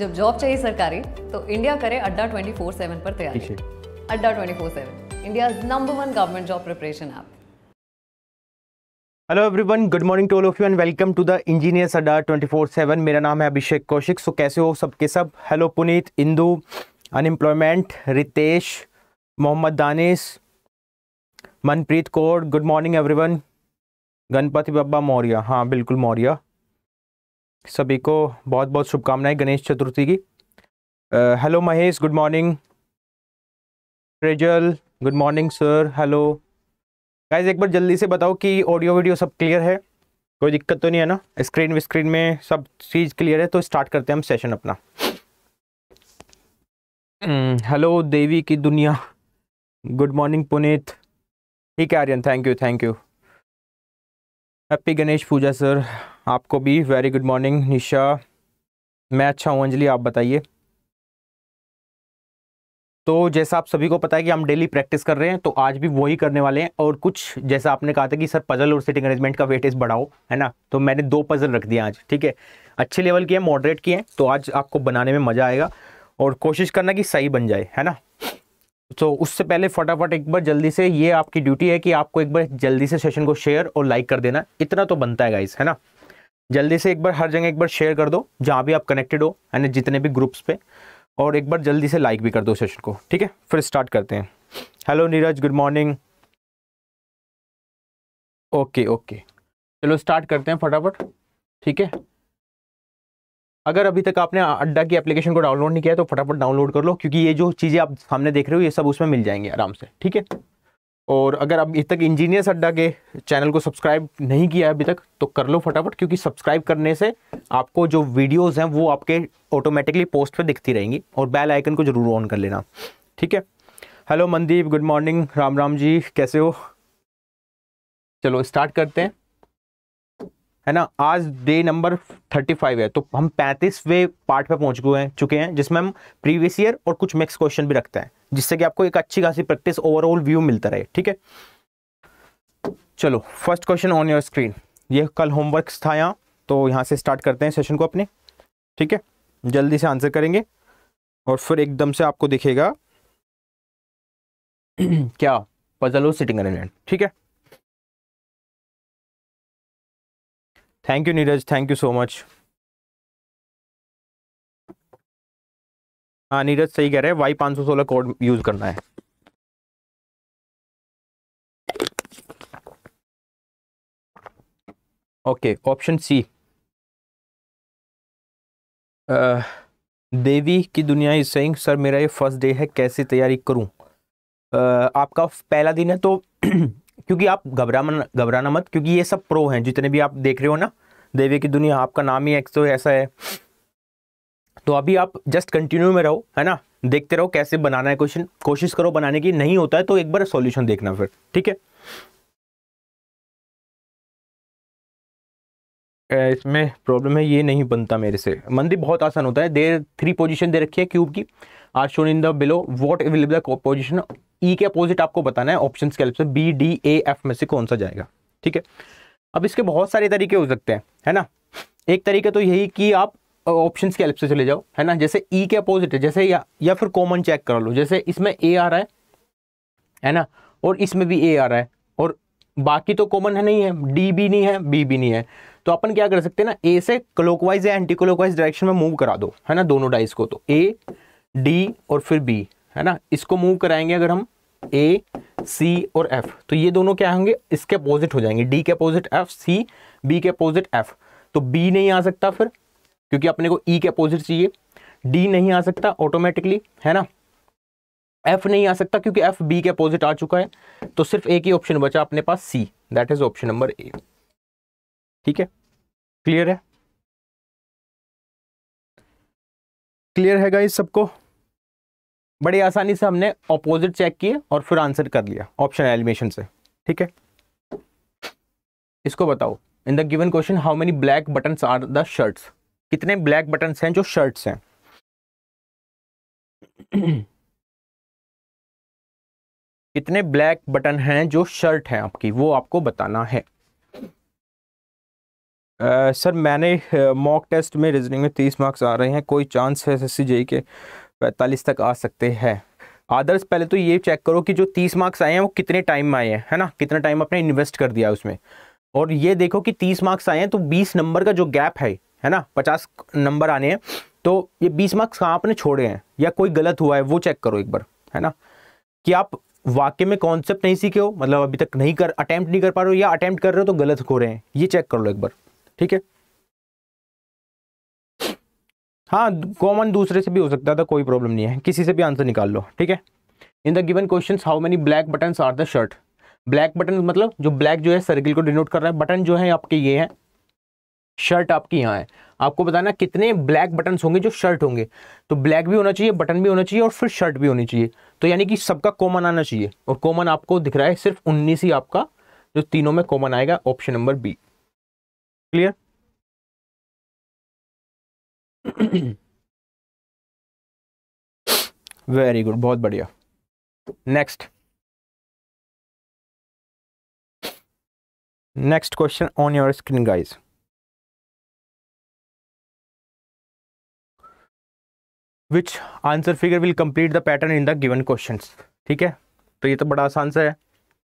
जब जॉब चाहिए सरकारी तो इंडिया करे अड्डा 24/7 पर Taiyari Adda 24/7 India number one government job preparation app hello everyone good morning to all of you and welcome to the Engineers Adda 24/7 मेरा नाम है अभिषेक कौशिक सो कैसे हो सबके सब hello Puneet Indu unemployment Ritesh Mohammad Danish Manpreet Kaur good morning everyone Ganpati Bappa Morya हाँ बिल्कुल मौर्य सभी को बहुत बहुत शुभकामनाएं गणेश चतुर्थी की हेलो महेश गुड मॉर्निंग रेजल good morning sir hello guys एक बार जल्दी से बताओ कि ऑडियो वीडियो सब क्लियर है कोई दिक्कत तो नहीं है ना स्क्रीन विस्क्रीन में सब चीज़ क्लियर है तो स्टार्ट करते हैं हम सेशन अपना हेलो hmm, देवी की दुनिया गुड मॉर्निंग पुनीत ठीक है Aryan thank you thank you happy Ganesh Puja sir आपको भी वेरी गुड मॉर्निंग निशा मैं अच्छा हूँ अंजलि आप बताइए तो जैसा आप सभी को पता है कि हम डेली प्रैक्टिस कर रहे हैं तो आज भी वही करने वाले हैं और कुछ जैसा आपने कहा था कि सर पजल और सिटिंग अरेंजमेंट का वेटेज बढ़ाओ है ना तो मैंने दो पजल रख दिया आज ठीक है अच्छे लेवल की हैं मॉडरेट की हैं तो आज आपको बनाने में मज़ा आएगा और कोशिश करना कि सही बन जाए है ना तो उससे पहले फटाफट एक बार जल्दी से ये आपकी ड्यूटी है कि आपको एक बार जल्दी से सेशन को शेयर और लाइक कर देना इतना तो बनता है गाइस है ना जल्दी से एक बार हर जगह एक बार शेयर कर दो जहाँ भी आप कनेक्टेड हो यानी जितने भी ग्रुप्स पे और एक बार जल्दी से लाइक भी कर दो सेशन को ठीक है फिर स्टार्ट करते हैं hello Neeraj good morning okay okay चलो स्टार्ट करते हैं फटाफट ठीक है अगर अभी तक आपने अड्डा की एप्लीकेशन को डाउनलोड नहीं किया तो फटाफट डाउनलोड कर लो क्योंकि ये जो चीज़ें आप सामने देख रहे हो ये सब उसमें मिल जाएंगे आराम से ठीक है और अगर अब इस तक इंजीनियर्स अड्डा के चैनल को सब्सक्राइब नहीं किया है अभी तक तो कर लो फटाफट क्योंकि सब्सक्राइब करने से आपको जो वीडियोस हैं वो आपके ऑटोमेटिकली पोस्ट पे दिखती रहेंगी और बेल आइकन को ज़रूर ऑन कर लेना ठीक है hello Mandeep good morning Ram Ram ji कैसे हो चलो स्टार्ट करते हैं है ना आज डे नंबर फाइव है तो हम पैंतीसवें पार्ट पे पहुंच गए हैं चुके हैं जिसमें हम प्रीवियस ईयर और कुछ मिक्स क्वेश्चन भी रखते हैं जिससे कि आपको एक अच्छी खासी प्रैक्टिस ओवरऑल व्यू मिलता रहे ठीक है चलो first question on your screen ये कल होमवर्क था यहाँ तो यहाँ से स्टार्ट करते हैं सेशन को अपने ठीक है जल्दी से आंसर करेंगे और फिर एकदम से आपको दिखेगा क्या पजल सिटिंग अरेंजमेंट ठीक है thank you Neeraj thank you so much हाँ नीरज सही कह रहे हैं वाई पाँच सौ सोलह कोड यूज़ करना है ओके ऑप्शन सी देवी की दुनिया इज सेइंग सर मेरा ये फर्स्ट डे है कैसे तैयारी करूं uh, आपका पहला दिन है तो क्योंकि आप घबरा घबराना मत क्योंकि ये सब प्रो हैं जितने भी आप देख रहे हो ना देवी की दुनिया आपका नाम ही एक तो ऐसा है तो अभी आप जस्ट कंटिन्यू में रहो है ना देखते रहो कैसे बनाना है क्वेश्चन कोशिश करो बनाने की नहीं होता है तो एक बार सॉल्यूशन देखना फिर ठीक है इसमें प्रॉब्लम है ये नहीं बनता मेरे से मंदिर बहुत आसान होता है देर थ्री पोजिशन दे रखी है क्यूब की are shown in the below what available position E के अपोजिट आपको बताना है ऑप्शन के हेल्प से बी डी ए एफ में से कौन सा जाएगा ठीक है अब इसके बहुत सारे तरीके हो सकते हैं है ना एक तरीके तो यही कि आप ऑप्शन के हेल्प से चले जाओ है ना जैसे ई e के अपोजिट है जैसे या, या फिर कॉमन चेक कर लो जैसे इसमें ए आ रहा है है ना और इसमें भी ए आ रहा है और बाकी तो कॉमन है नहीं है डी भी नहीं है बी भी नहीं है तो अपन क्या कर सकते हैं ना ए से क्लोकवाइज या एंटी क्लोकवाइज डायरेक्शन में मूव करा दो है ना दोनों डाइस को तो ए डी और फिर बी है ना इसको मूव कराएंगे अगर हम ए सी और एफ तो ये दोनों क्या होंगे इसके अपोजिट हो जाएंगे डी के अपोजिट एफ सी बी के अपोजिट एफ तो बी नहीं आ सकता फिर क्योंकि अपने को ई e के अपोजिट चाहिए डी नहीं आ सकता ऑटोमेटिकली है ना एफ नहीं आ सकता क्योंकि एफ बी के अपोजिट आ चुका है तो सिर्फ एक ही ऑप्शन बचा अपने पास C that is option number A ठीक है क्लियर है क्लियर है गाइस सबको बड़ी आसानी से हमने ऑपोजिट चेक किए और फिर आंसर कर लिया ऑप्शन एलिमेशन से ठीक है इसको बताओ in the given question how many black buttons are the shirts कितने ब्लैक बटन्स हैं जो शर्ट्स हैं कितने ब्लैक बटन हैं जो शर्ट है आपकी वो आपको बताना है आ, सर मैंने मॉक टेस्ट में रीजनिंग में तीस मार्क्स आ रहे हैं कोई चांस है एस जेई के पैंतालीस तक आ सकते हैं आदर्श पहले तो ये चेक करो कि जो तीस मार्क्स आए हैं वो कितने टाइम में आए हैं है ना कितना टाइम आपने इन्वेस्ट कर दिया उसमें और ये देखो कि तीस मार्क्स आए हैं तो बीस नंबर का जो गैप है है ना पचास नंबर आने हैं तो ये बीस मार्क्स कहाँ आपने छोड़े हैं या कोई गलत हुआ है वो चेक करो एक बार है ना कि आप वाक्य में कॉन्सेप्ट नहीं सीखे हो मतलब अभी तक नहीं कर अटैम्प्ट नहीं कर पा रहे हो या अटैम्प्ट कर रहे हो तो गलत हो रहे हैं ये चेक कर लो एक बार ठीक है हाँ कॉमन दूसरे से भी हो सकता था कोई प्रॉब्लम नहीं है किसी से भी आंसर निकाल लो ठीक है in the given question how many black buttons are the shirt black button मतलब जो ब्लैक जो है सर्किल को डिनोट कर रहा है बटन जो है आपके ये हैं शर्ट आपकी यहाँ है आपको बताना कितने ब्लैक बटन होंगे जो शर्ट होंगे तो ब्लैक भी होना चाहिए बटन भी होना चाहिए और फिर शर्ट भी होनी चाहिए तो यानी कि सबका कॉमन आना चाहिए और कॉमन आपको दिख रहा है सिर्फ उन्नीस ही आपका जो तीनों में कॉमन आएगा option number B clear very good बहुत बढ़िया next next question on your screen guys which answer figure will complete the pattern in the given question ठीक है तो ये तो बड़ा आसान सा है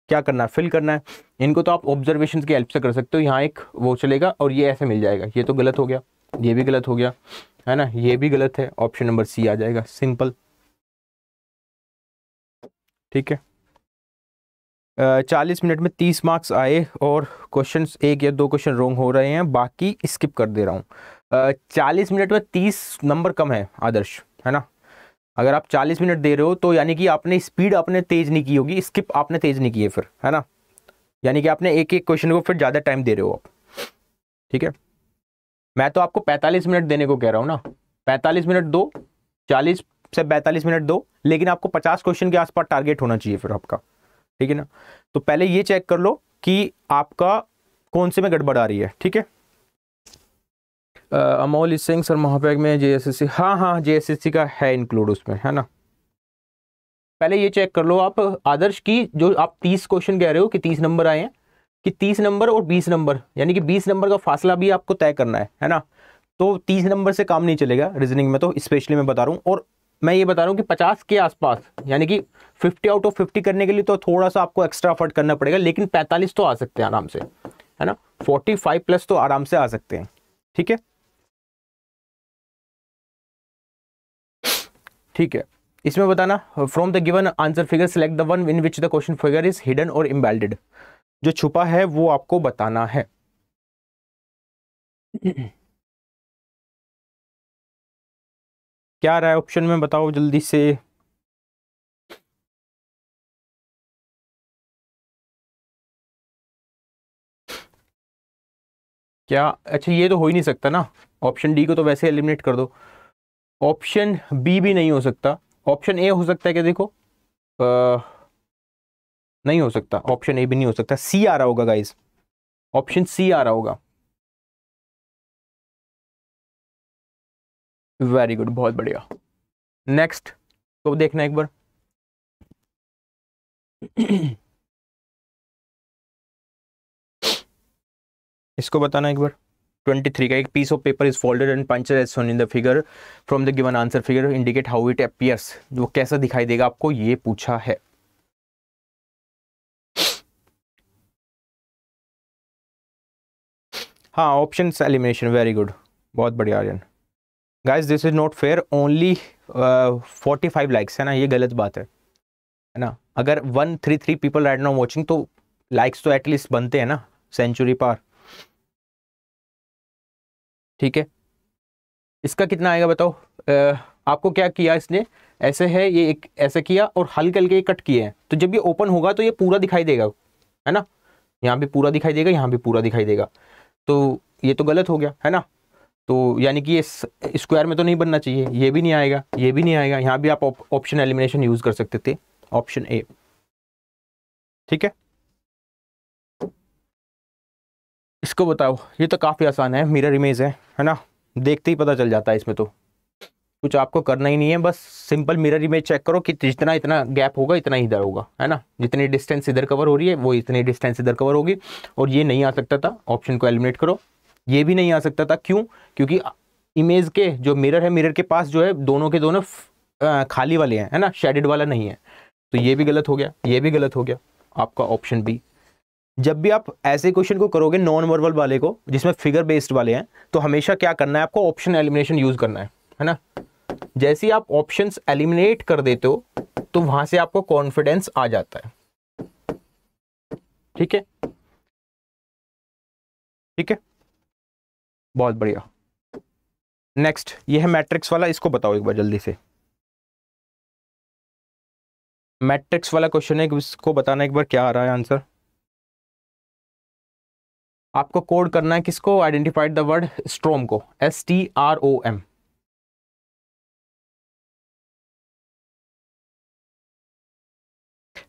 क्या करना है फिल करना है इनको तो आप ऑब्जर्वेशन की हेल्प से कर सकते हो यहाँ एक वो चलेगा और ये ऐसे मिल जाएगा ये तो गलत हो गया ये भी गलत हो गया है ना ये भी गलत है ऑप्शन नंबर सी आ जाएगा सिंपल ठीक है चालीस मिनट में तीस मार्क्स आए और क्वेश्चन एक या दो क्वेश्चन रोंग हो रहे हैं बाकी स्किप कर दे रहा हूँ चालीस मिनट में तीस नंबर कम है आदर्श है ना अगर आप 40 मिनट दे रहे हो तो यानी कि आपने स्पीड आपने तेज़ नहीं की होगी स्किप आपने तेज़ नहीं की है फिर है ना यानी कि आपने एक एक क्वेश्चन को फिर ज़्यादा टाइम दे रहे हो आप ठीक है मैं तो आपको 45 मिनट देने को कह रहा हूँ ना 45 मिनट दो 40 से 45 मिनट दो लेकिन आपको 50 क्वेश्चन के आसपास टारगेट होना चाहिए फिर आपका ठीक है ना तो पहले ये चेक कर लो कि आपका कौन से में गड़बड़ आ रही है ठीक है अमोल सिंह सर महापैक में जे एस एस सी हाँ हाँ जे एस एस सी का है इंक्लूड उसमें है ना पहले ये चेक कर लो आप आदर्श की जो आप तीस क्वेश्चन कह रहे हो कि तीस नंबर आए हैं कि तीस नंबर और बीस नंबर यानी कि बीस नंबर का फासला भी आपको तय करना है है ना तो तीस नंबर से काम नहीं चलेगा रीजनिंग में तो स्पेशली मैं बता रहा हूँ और मैं ये बता रहा हूँ कि पचास के आसपास यानी कि फिफ्टी आउट ऑफ फिफ्टी करने के लिए तो थोड़ा सा आपको एक्स्ट्रा अफर्ट करना पड़ेगा लेकिन पैंतालीस तो आ सकते हैं आराम से है ना फोर्टी फाइव प्लस तो आराम से आ सकते हैं ठीक है ठीक है इसमें बताना from the given answer figure select the one in which the question figure is hidden और इम्बेल्डेड जो छुपा है वो आपको बताना है क्या रहा है ऑप्शन में बताओ जल्दी से क्या अच्छा ये तो हो ही नहीं सकता ना ऑप्शन डी को तो वैसे एलिमिनेट कर दो ऑप्शन बी भी नहीं हो सकता ऑप्शन ए हो सकता है क्या देखो आ, नहीं हो सकता ऑप्शन ए भी नहीं हो सकता सी आ रहा होगा गाइज ऑप्शन सी आ रहा होगा वेरी गुड बहुत बढ़िया नेक्स्ट तो देखना एक बार इसको बताना एक बार 23 का एक piece of paper is folded and punched as shown in the figure from the given answer figure indicate how it appears वो कैसा दिखाई देगा आपको ये पूछा है हाँ ऑप्शन एलिमिनेशन वेरी गुड बहुत बढ़िया Aryan guys this is not fair only forty five likes है ना ये गलत बात है है ना अगर one three three people are not watching तो लाइक्स तो एटलीस्ट बनते हैं ना सेंचुरी पार ठीक है इसका कितना आएगा बताओ आ, आपको क्या किया इसने ऐसे है ये एक ऐसे किया और हल्के हल्के कट किए हैं तो जब ये ओपन होगा तो ये पूरा दिखाई देगा है ना यहाँ भी पूरा दिखाई देगा यहाँ भी पूरा दिखाई देगा तो ये तो गलत हो गया है ना तो यानी कि ये स्क्वायर में तो नहीं बनना चाहिए ये भी नहीं आएगा ये भी नहीं आएगा यहाँ भी आप ऑप्शन एलिमिनेशन यूज़ कर सकते थे ऑप्शन ए ठीक है इसको बताओ ये तो काफ़ी आसान है मिरर इमेज है है ना देखते ही पता चल जाता है इसमें तो कुछ आपको करना ही नहीं है बस सिंपल मिरर इमेज चेक करो कि जितना इतना गैप होगा इतना इधर होगा है ना जितनी डिस्टेंस इधर कवर हो रही है वो इतनी डिस्टेंस इधर कवर होगी और ये नहीं आ सकता था ऑप्शन को एलिमिनेट करो ये भी नहीं आ सकता था क्यों क्योंकि इमेज के जो मिरर है मिरर के पास जो है दोनों के दोनों खाली वाले हैं है ना शेडेड वाला नहीं है तो ये भी गलत हो गया ये भी गलत हो गया आपका ऑप्शन बी जब भी आप ऐसे क्वेश्चन को करोगे नॉन वर्बल वाले को जिसमें फिगर बेस्ड वाले हैं तो हमेशा क्या करना है आपको ऑप्शन एलिमिनेशन यूज करना है है ना जैसे ही आप ऑप्शन एलिमिनेट कर देते हो तो वहां से आपको कॉन्फिडेंस आ जाता है ठीक है ठीक है बहुत बढ़िया नेक्स्ट ये है मैट्रिक्स वाला इसको बताओ एक बार जल्दी से मैट्रिक्स वाला क्वेश्चन है इसको बताना एक बार क्या आ रहा है आंसर आपको कोड करना है किसको आइडेंटिफाइड द वर्ड स्ट्रोम को S T R O M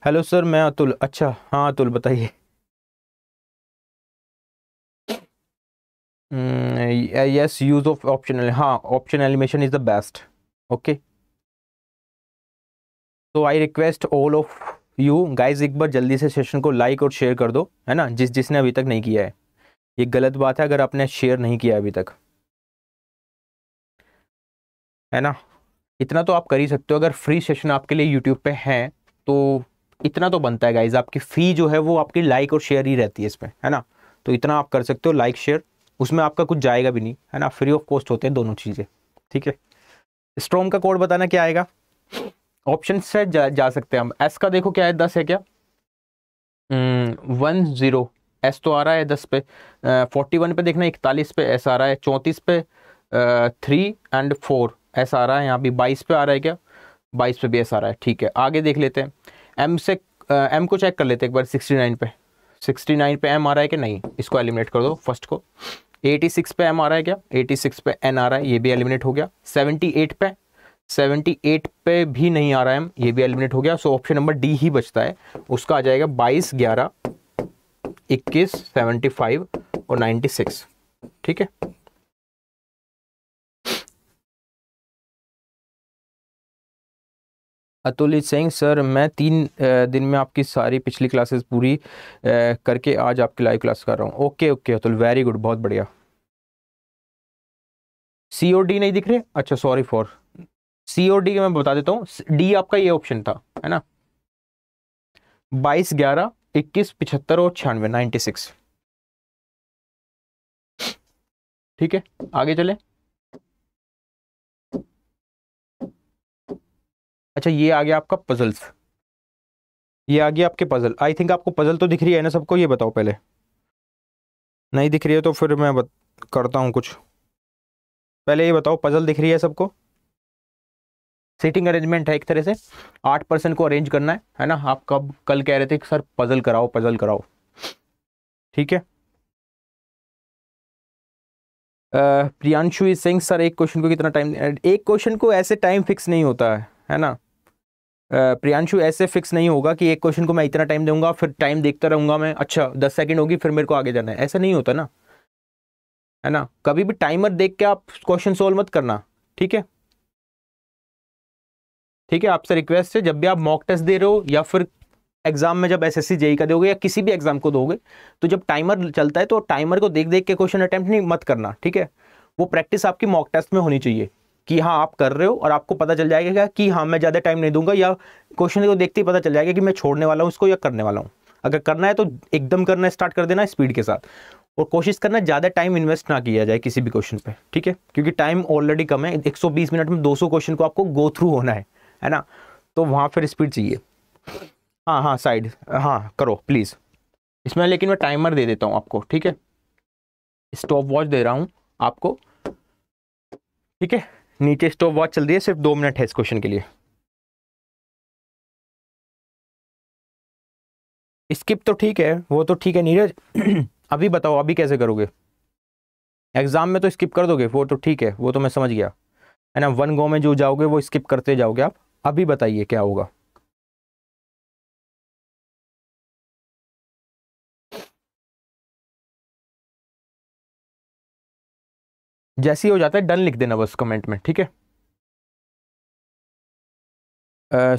hello sir मैं अतुल अच्छा हाँ अतुल बताइए यस यूज ऑफ ऑप्शनल हाँ option elimination is the best okay तो I request all of you guys एक बार जल्दी से सेशन को लाइक और शेयर कर दो है ना जिस जिसने अभी तक नहीं किया है ये गलत बात है अगर आपने शेयर नहीं किया अभी तक है ना इतना तो आप कर ही सकते हो अगर फ्री सेशन आपके लिए यूट्यूब पे हैं तो इतना तो बनता है गाइज आपकी फ़ी जो है वो आपकी लाइक और शेयर ही रहती है इसमें है ना तो इतना आप कर सकते हो लाइक शेयर उसमें आपका कुछ जाएगा भी नहीं है ना फ्री ऑफ कॉस्ट होते हैं दोनों चीज़ें ठीक है स्ट्रोम का कोड बताना क्या आएगा ऑप्शन से जा, जा सकते हैं हम एस का देखो क्या है दस है क्या वन hmm, ज़ीरो एस तो आ रहा है दस पे फोर्टी वन पे देखना इकतालीस पे एस आ रहा है चौंतीस पे थ्री एंड फोर एस आ रहा है यहाँ भी बाईस पे आ रहा है क्या बाईस पे भी एस आ रहा है ठीक है आगे देख लेते हैं एम से एम को चेक कर लेते हैं एक बार सिक्सटी नाइन पे सिक्सटी नाइन पे एम आ रहा है कि नहीं इसको एलिमिनेट कर दो फर्स्ट को एटी सिक्स पे एम आ रहा है क्या एटी सिक्स पे एन आ रहा है ये भी एलिमिनेट हो गया सेवेंटी एट पे सेवेंटी एट पे भी नहीं आ रहा है एम ये भी एलिमिनेट हो गया सो ऑप्शन नंबर डी ही बचता है उसका आ जाएगा बाईस ग्यारह इक्कीस सेवेंटी फाइव और नाइन्टी सिक्स ठीक है अतुल सिंह सर मैं तीन दिन में आपकी सारी पिछली क्लासेस पूरी करके आज आपकी लाइव क्लास कर रहा हूँ okay okay Atul very good बहुत बढ़िया सी ओ डी नहीं दिख रहे अच्छा सॉरी फॉर सी और डी मैं बता देता हूँ डी आपका ये ऑप्शन था है ना बाईस ग्यारह इक्कीस पिछहत्तर और छियानवे नाइन्टी सिक्स ठीक है आगे चले अच्छा ये आ गया आपका पजल्स ये आ गया आपके पजल आई थिंक आपको पजल तो दिख रही है ना सबको ये बताओ पहले नहीं दिख रही है तो फिर मैं बत, करता हूँ कुछ पहले ये बताओ पजल दिख रही है सबको सीटिंग अरेंजमेंट है एक तरह से आठ पर्सन को अरेंज करना है है ना आप कब कल कह रहे थे कि सर पजल कराओ पजल कराओ ठीक है प्रियांशु इज सिंह सर एक क्वेश्चन को कितना टाइम एक क्वेश्चन को ऐसे टाइम फिक्स नहीं होता है है ना प्रियांशु ऐसे फिक्स नहीं होगा कि एक क्वेश्चन को मैं इतना टाइम दूंगा फिर टाइम देखता रहूंगा मैं अच्छा दस सेकंड होगी फिर मेरे को आगे जाना है ऐसा नहीं होता ना है ना कभी भी टाइमर देख के आप क्वेश्चन सोल्व मत करना ठीक है ठीक है आपसे रिक्वेस्ट है जब भी आप मॉक टेस्ट दे रहे हो या फिर एग्जाम में जब एसएससी जेई e का दोगे या किसी भी एग्जाम को दोगे तो जब टाइमर चलता है तो टाइमर को देख देख के क्वेश्चन अटेम्प्ट नहीं मत करना ठीक है वो प्रैक्टिस आपकी मॉक टेस्ट में होनी चाहिए कि हाँ आप कर रहे हो और आपको पता चल जाएगा कि हाँ मैं ज़्यादा टाइम नहीं दूंगा या क्वेश्चन को देखते ही पता चल जाएगा कि मैं छोड़ने वाला हूँ इसको या करने वाला हूँ अगर करना है तो एकदम करना स्टार्ट कर देना स्पीड के साथ और कोशिश करना ज़्यादा टाइम इन्वेस्ट ना किया जाए किसी भी क्वेश्चन पर ठीक है क्योंकि टाइम ऑलरेडी कम है एक मिनट में दो क्वेश्चन को आपको गो थ्रू होना है है ना तो वहाँ फिर स्पीड चाहिए हाँ हाँ साइड हाँ करो प्लीज़ इसमें लेकिन मैं टाइमर दे देता हूँ आपको ठीक है स्टॉप वॉच दे रहा हूँ आपको ठीक है नीचे स्टॉप वॉच चल रही है सिर्फ दो मिनट है इस क्वेश्चन के लिए स्किप तो ठीक है वो तो ठीक है नीरज अभी बताओ अभी कैसे करोगे एग्ज़ाम में तो स्किप कर दोगे वो तो ठीक है वो तो मैं समझ गया है ना वन गो में जो जाओगे वो स्किप करते जाओगे आप अभी बताइए क्या होगा जैसे हो जाता है डन लिख देना बस कमेंट में ठीक है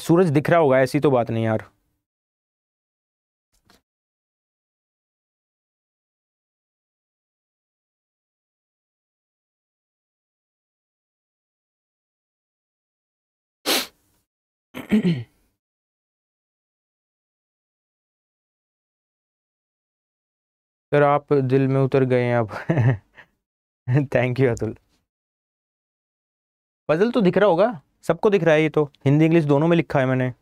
सूरज दिख रहा होगा ऐसी तो बात नहीं यार सर आप दिल में उतर गए हैं आप थैंक यू अतुल पजल तो दिख रहा होगा सबको दिख रहा है ये तो हिंदी इंग्लिश दोनों में लिखा है मैंने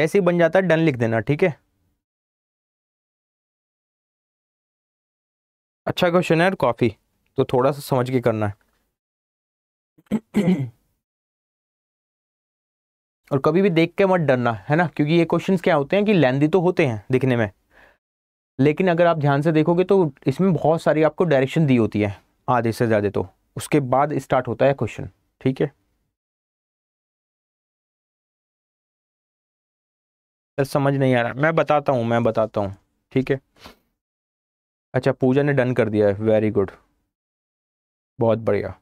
जैसे ही बन जाता है डन लिख देना ठीक है अच्छा क्वेश्चन है और कॉफ़ी तो थोड़ा सा समझ के करना है और कभी भी देख के मत डरना है ना क्योंकि ये क्वेश्चंस क्या होते हैं कि लेंदी तो होते हैं दिखने में लेकिन अगर आप ध्यान से देखोगे तो इसमें बहुत सारी आपको डायरेक्शन दी होती है आधे से ज़्यादा तो उसके बाद स्टार्ट होता है क्वेश्चन ठीक है सर समझ नहीं आ रहा मैं बताता हूँ मैं बताता हूँ ठीक है अच्छा पूजा ने डन कर दिया है वेरी गुड बहुत बढ़िया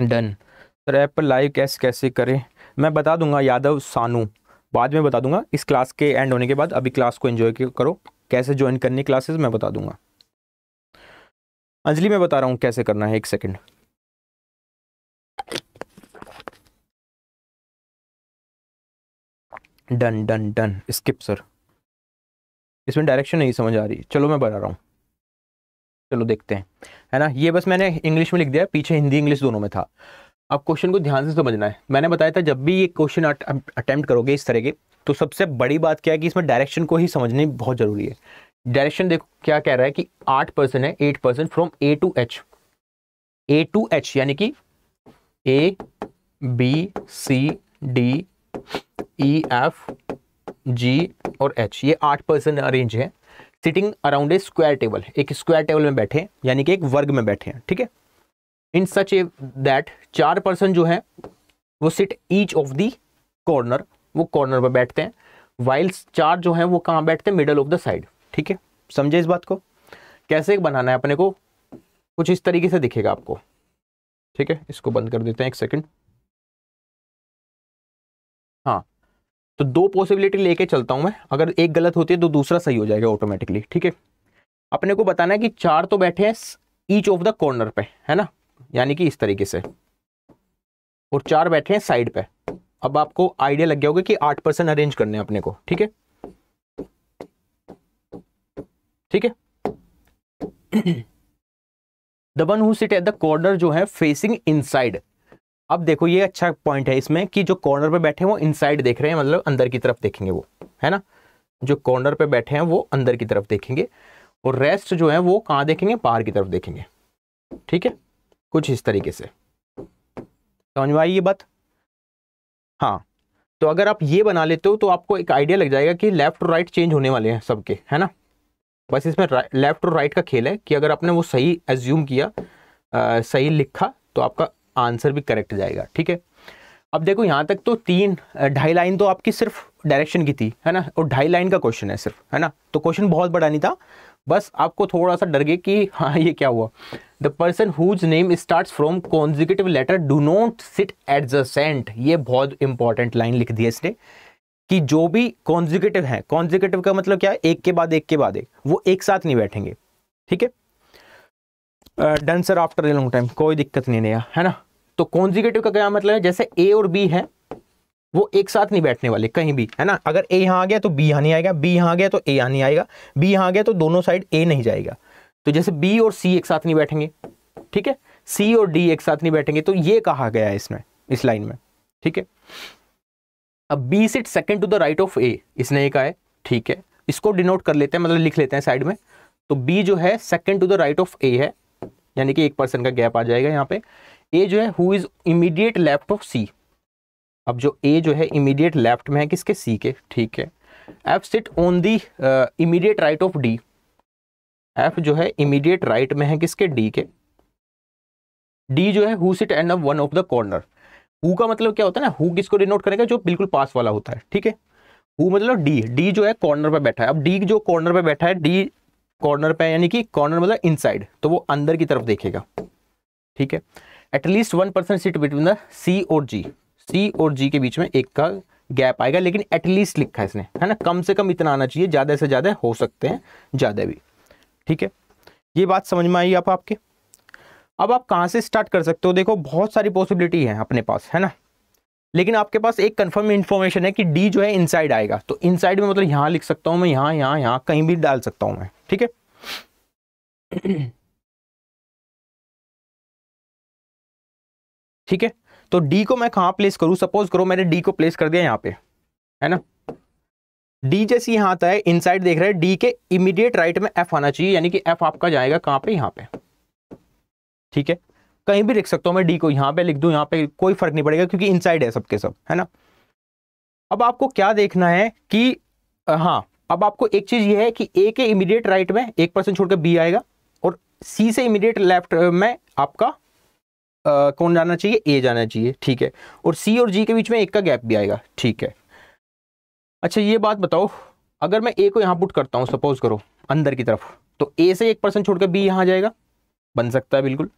डन सर ऐप पर लाइव कैसे कैसे करें मैं बता दूंगा यादव सानू बाद में बता दूंगा इस क्लास के एंड होने के बाद अभी क्लास को एंजॉय करो कैसे ज्वाइन करनी क्लासेस मैं बता दूंगा अंजलि मैं बता रहा हूँ कैसे करना है एक second done done done skip sir इसमें डायरेक्शन नहीं समझ आ रही चलो मैं बता रहा हूँ चलो देखते हैं है ना ये बस मैंने इंग्लिश में लिख दिया पीछे हिंदी इंग्लिश दोनों में था अब क्वेश्चन को ध्यान से समझना है मैंने बताया था जब भी ये क्वेश्चन अटैम्प्ट करोगे इस तरह के तो सबसे बड़ी बात क्या है कि इसमें डायरेक्शन को ही समझनी बहुत ज़रूरी है डायरेक्शन देखो क्या कह रहा है कि आठ परसेंट है eight percent from A to H A to H यानी कि A B C D E F G और एच ये आठ परसेंट अरेंज है sitting around a square table एक स्क्वायर टेबल में बैठे यानी कि एक वर्ग में बैठे हैं ठीक है इन सच ए दैट चार पर्सन जो है वो sit each of the corner वो कॉर्नर पर बैठते हैं वाइल्स चार जो है वो कहाँ बैठते हैं मिडल ऑफ द साइड ठीक है समझे इस बात को कैसे बनाना है अपने को कुछ इस तरीके से दिखेगा आपको ठीक है इसको बंद कर देते हैं एक सेकेंड हाँ तो दो पॉसिबिलिटी लेके चलता हूं मैं अगर एक गलत होती है तो दूसरा सही हो जाएगा ऑटोमेटिकली ठीक है अपने को बताना है कि चार तो बैठे हैं ईच ऑफ द कॉर्नर पे है ना यानी कि इस तरीके से और चार बैठे हैं साइड पे अब आपको आइडिया लग गया होगा कि आठ परसेंट अरेंज करने अपने को ठीक है ठीक है the one who sit at the corner जो है फेसिंग इनसाइड अब देखो ये अच्छा पॉइंट है इसमें कि जो कॉर्नर पे बैठे हैं वो इनसाइड देख रहे हैं मतलब अंदर की तरफ देखेंगे वो है ना जो कॉर्नर पे बैठे हैं वो अंदर की तरफ देखेंगे और रेस्ट जो है वो कहाँ देखेंगे बाहर की तरफ देखेंगे ठीक है कुछ इस तरीके से समझ आई ये बात हाँ तो अगर आप ये बना लेते हो तो आपको एक आइडिया लग जाएगा कि लेफ्ट और राइट चेंज होने वाले हैं सबके है ना बस इसमें लेफ्ट और राइट का खेल है कि अगर आपने वो सही एज्यूम किया आ, सही लिखा तो आपका आंसर भी करेक्ट जाएगा ठीक है अब देखो यहाँ तक तो तीन ढाई लाइन तो आपकी सिर्फ डायरेक्शन की थी है ना और ढाई लाइन का क्वेश्चन है सिर्फ है ना तो क्वेश्चन बहुत बड़ा नहीं था बस आपको थोड़ा सा डर गए कि हाँ ये क्या हुआ the person whose name start from consecutive letter do not sit at the cent ये बहुत इंपॉर्टेंट लाइन लिख दी है इसने कि जो भी कॉन्जिकेटिव है कॉन्जिकेटिव का मतलब क्या है एक के बाद एक के बाद एक वो एक साथ नहीं बैठेंगे ठीक है done sir after a long time कोई दिक्कत नहीं नया है ना तो कॉन्जिकेटिव का क्या मतलब है जैसे ए और बी है वो एक साथ नहीं बैठने वाले कहीं भी है ना अगर ए यहाँ आ गया तो बी यहाँ नहीं आएगा बी यहाँ गया तो ए यहाँ नहीं आएगा बी यहाँ गया तो दोनों साइड ए नहीं जाएगा तो जैसे बी और सी एक साथ नहीं बैठेंगे ठीक है सी और डी एक साथ नहीं बैठेंगे तो ये कहा गया है इसमें इस लाइन में ठीक है अब B sit second to the right of A इसने ये कहा है ठीक है इसको डिनोट कर लेते हैं मतलब लिख लेते हैं साइड में तो बी जो है second to the right of A है यानी कि एक पर्सन का गैप आ जाएगा यहाँ पे ए जो है who is immediate left of C अब जो ए जो है इमीडिएट लेफ्ट में है किसके सी के ठीक है F sit on the immediate right of D F जो है इमीडिएट राइट right में है किसके डी के डी जो है who sit end of one of the corner who का मतलब क्या होता है ना हु किसको डिनोट करेगा जो बिल्कुल पास वाला होता है ठीक है हु मतलब डी डी जो है कॉर्नर पर बैठा है अब डी जो कॉर्नर पर बैठा है डी कॉर्नर पे यानी कि कॉर्नर मतलब इनसाइड तो वो अंदर की तरफ देखेगा ठीक है at least one percent seat between the C और जी सी और जी के बीच में एक का गैप आएगा लेकिन एटलीस्ट लिखा है इसने है ना कम से कम इतना आना चाहिए ज़्यादा से ज़्यादा हो सकते हैं ज़्यादा भी ठीक है ये बात समझ में आई आप आपके अब आप कहाँ से स्टार्ट कर सकते हो देखो बहुत सारी पॉसिबिलिटी है अपने पास है ना लेकिन आपके पास एक कंफर्म इन्फॉर्मेशन है कि डी जो है इनसाइड आएगा तो इनसाइड में मतलब यहां लिख सकता हूं मैं यहां यहां यहां कहीं भी डाल सकता हूं मैं ठीक है ठीक है तो डी को मैं कहां प्लेस करूं सपोज करो मैंने डी को प्लेस कर दिया यहां पे है ना डी जैसे यहां आता है इनसाइड देख रहे हैं डी के इमीडिएट राइट में एफ आना चाहिए यानी कि एफ आपका जाएगा कहां पे यहां पे ठीक है कहीं भी लिख सकता हूं मैं डी को यहाँ पे लिख दू यहां पे कोई फर्क नहीं पड़ेगा क्योंकि इनसाइड है सबके सब है ना अब आपको क्या देखना है कि हाँ अब आपको एक चीज ये है कि ए के इमीडिएट राइट में एक परसेंट छोड़कर बी आएगा और सी से इमीडिएट लेफ्ट में आपका आ, कौन जाना चाहिए ए जाना चाहिए ठीक है और सी और जी के बीच में एक का गैप भी आएगा ठीक है अच्छा ये बात बताओ अगर मैं ए को यहाँ पुट करता हूँ सपोज करो अंदर की तरफ तो ए से एक परसेंट छोड़कर बी यहाँ जाएगा बन सकता है बिल्कुल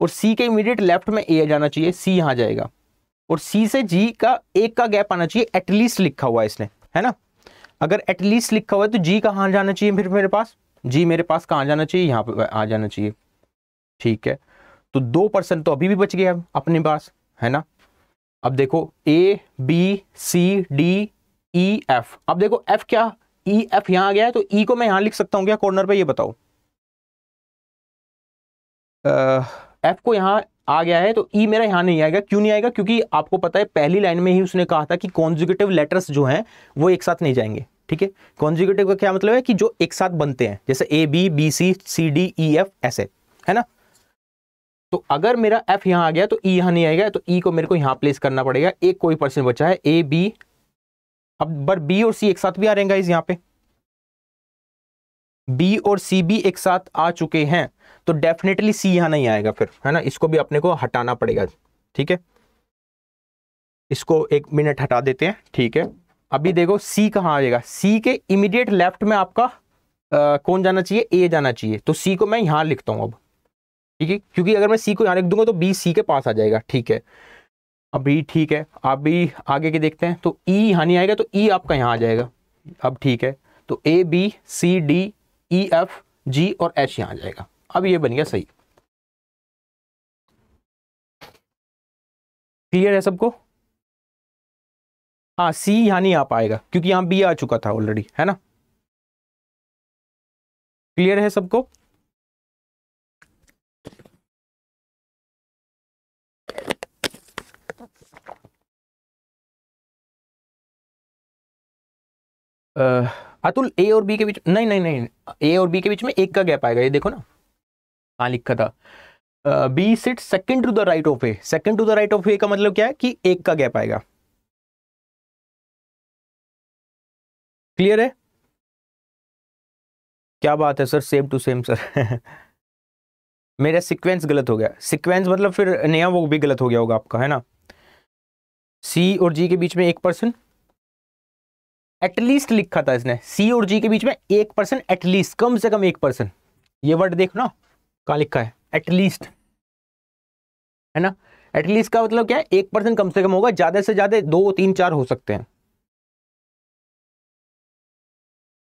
और सी के इमीडिएट लेफ्ट में ए जाना चाहिए सी यहां जाएगा और सी से जी का एक का गैप आना चाहिए एटलीस्ट लिखा हुआ है इसने है ना अगर एटलीस्ट लिखा हुआ है तो जी कहाँ जाना चाहिए फिर मेरे पास जी मेरे पास कहाँ जाना चाहिए यहाँ पर आ जाना चाहिए ठीक है तो दो परसेंट तो अभी भी बच गया अपने पास है ना अब देखो A B C D E F अब देखो एफ क्या ई e, एफ यहां आ गया है तो ई e को मैं यहां लिख सकता हूं क्या कॉर्नर पर ये बताओ आ, एफ को यहाँ आ गया है तो ई e मेरा यहाँ नहीं आएगा क्यों नहीं आएगा क्योंकि आपको पता है पहली लाइन में ही उसने कहा था कि कॉन्जिक्यूटिव लेटर्स जो हैं वो एक साथ नहीं जाएंगे ठीक है कॉन्जिक्यूटिव का क्या मतलब है कि जो एक साथ बनते हैं जैसे A B B C C D E F ऐसे है ना तो अगर मेरा एफ यहाँ आ गया तो ई e यहाँ नहीं आएगा तो ई e को मेरे को यहाँ प्लेस करना पड़ेगा एक कोई पर्सन बचा है ए बी अब बट बी और सी एक साथ भी आ रहेगा इस यहाँ पे बी और सी भी एक साथ आ चुके हैं तो डेफिनेटली सी यहां नहीं आएगा फिर है ना इसको भी अपने को हटाना पड़ेगा ठीक है इसको एक मिनट हटा देते हैं ठीक है अभी देखो सी कहाँ आएगा सी के इमीडिएट लेफ्ट में आपका आ, कौन जाना चाहिए ए जाना चाहिए तो सी को मैं यहां लिखता हूं अब ठीक है क्योंकि अगर मैं सी को यहां लिख दूंगा तो बी सी के पास आ जाएगा ठीक है अभी ठीक है अभी आगे के देखते हैं तो ई e यहाँ नहीं आएगा तो ई e आपका यहाँ आ जाएगा अब ठीक है तो A B C D E F G और एच यहाँ आ जाएगा अब ये बन गया सही क्लियर है सबको हाँ सी यहां नहीं आ पाएगा क्योंकि यहां बी आ चुका था ऑलरेडी है ना क्लियर है सबको अतुल ए और बी के बीच नहीं नहीं नहीं ए और बी के बीच में एक का गैप आएगा ये देखो ना कहा लिखा था B sit second to the right of A second to the right of A का मतलब क्या है कि एक का गैप आएगा क्लियर है क्या बात है sir same to same sir मेरा सीक्वेंस गलत हो गया सीक्वेंस मतलब फिर नया वो भी गलत हो गया होगा आपका है ना सी और जी के बीच में एक पर्सन एटलीस्ट लिखा था इसने सी और जी के बीच में एक पर्सन एटलीस्ट कम से कम एक पर्सन ये वर्ड देखना कहाँ लिखा है एटलीस्ट है ना एटलीस्ट का मतलब क्या है एक परसेंट कम से कम होगा ज्यादा से ज्यादा दो तीन चार हो सकते हैं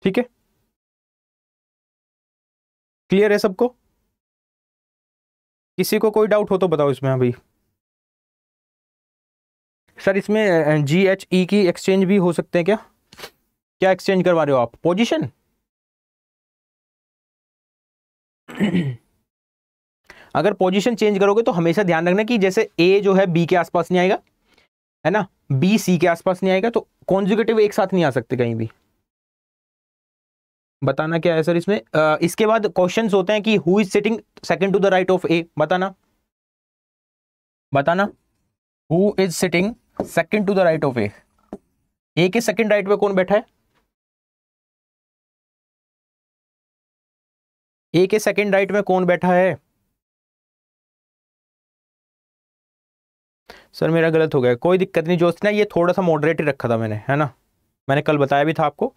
ठीक है क्लियर है सबको किसी को कोई डाउट हो तो बताओ इसमें अभी हाँ सर इसमें जी एच ई की एक्सचेंज भी हो सकते हैं क्या क्या एक्सचेंज करवा रहे हो आप पोजीशन अगर पोजीशन चेंज करोगे तो हमेशा ध्यान रखना कि जैसे ए जो है बी के आसपास नहीं आएगा है ना बी सी के आसपास नहीं आएगा तो कॉन्जुगेटिव एक साथ नहीं आ सकते कहीं भी बताना क्या है सर इसमें आ, इसके बाद क्वेश्चन होते हैं कि who is sitting second to the right of A बताना बताना who is sitting second to the right of A A के सेकेंड राइट पे कौन बैठा है ए के सेकेंड राइट में कौन बैठा है सर मेरा गलत हो गया कोई दिक्कत नहीं जोश ना ये थोड़ा सा मॉडरेट ही रखा था मैंने है ना मैंने कल बताया भी था आपको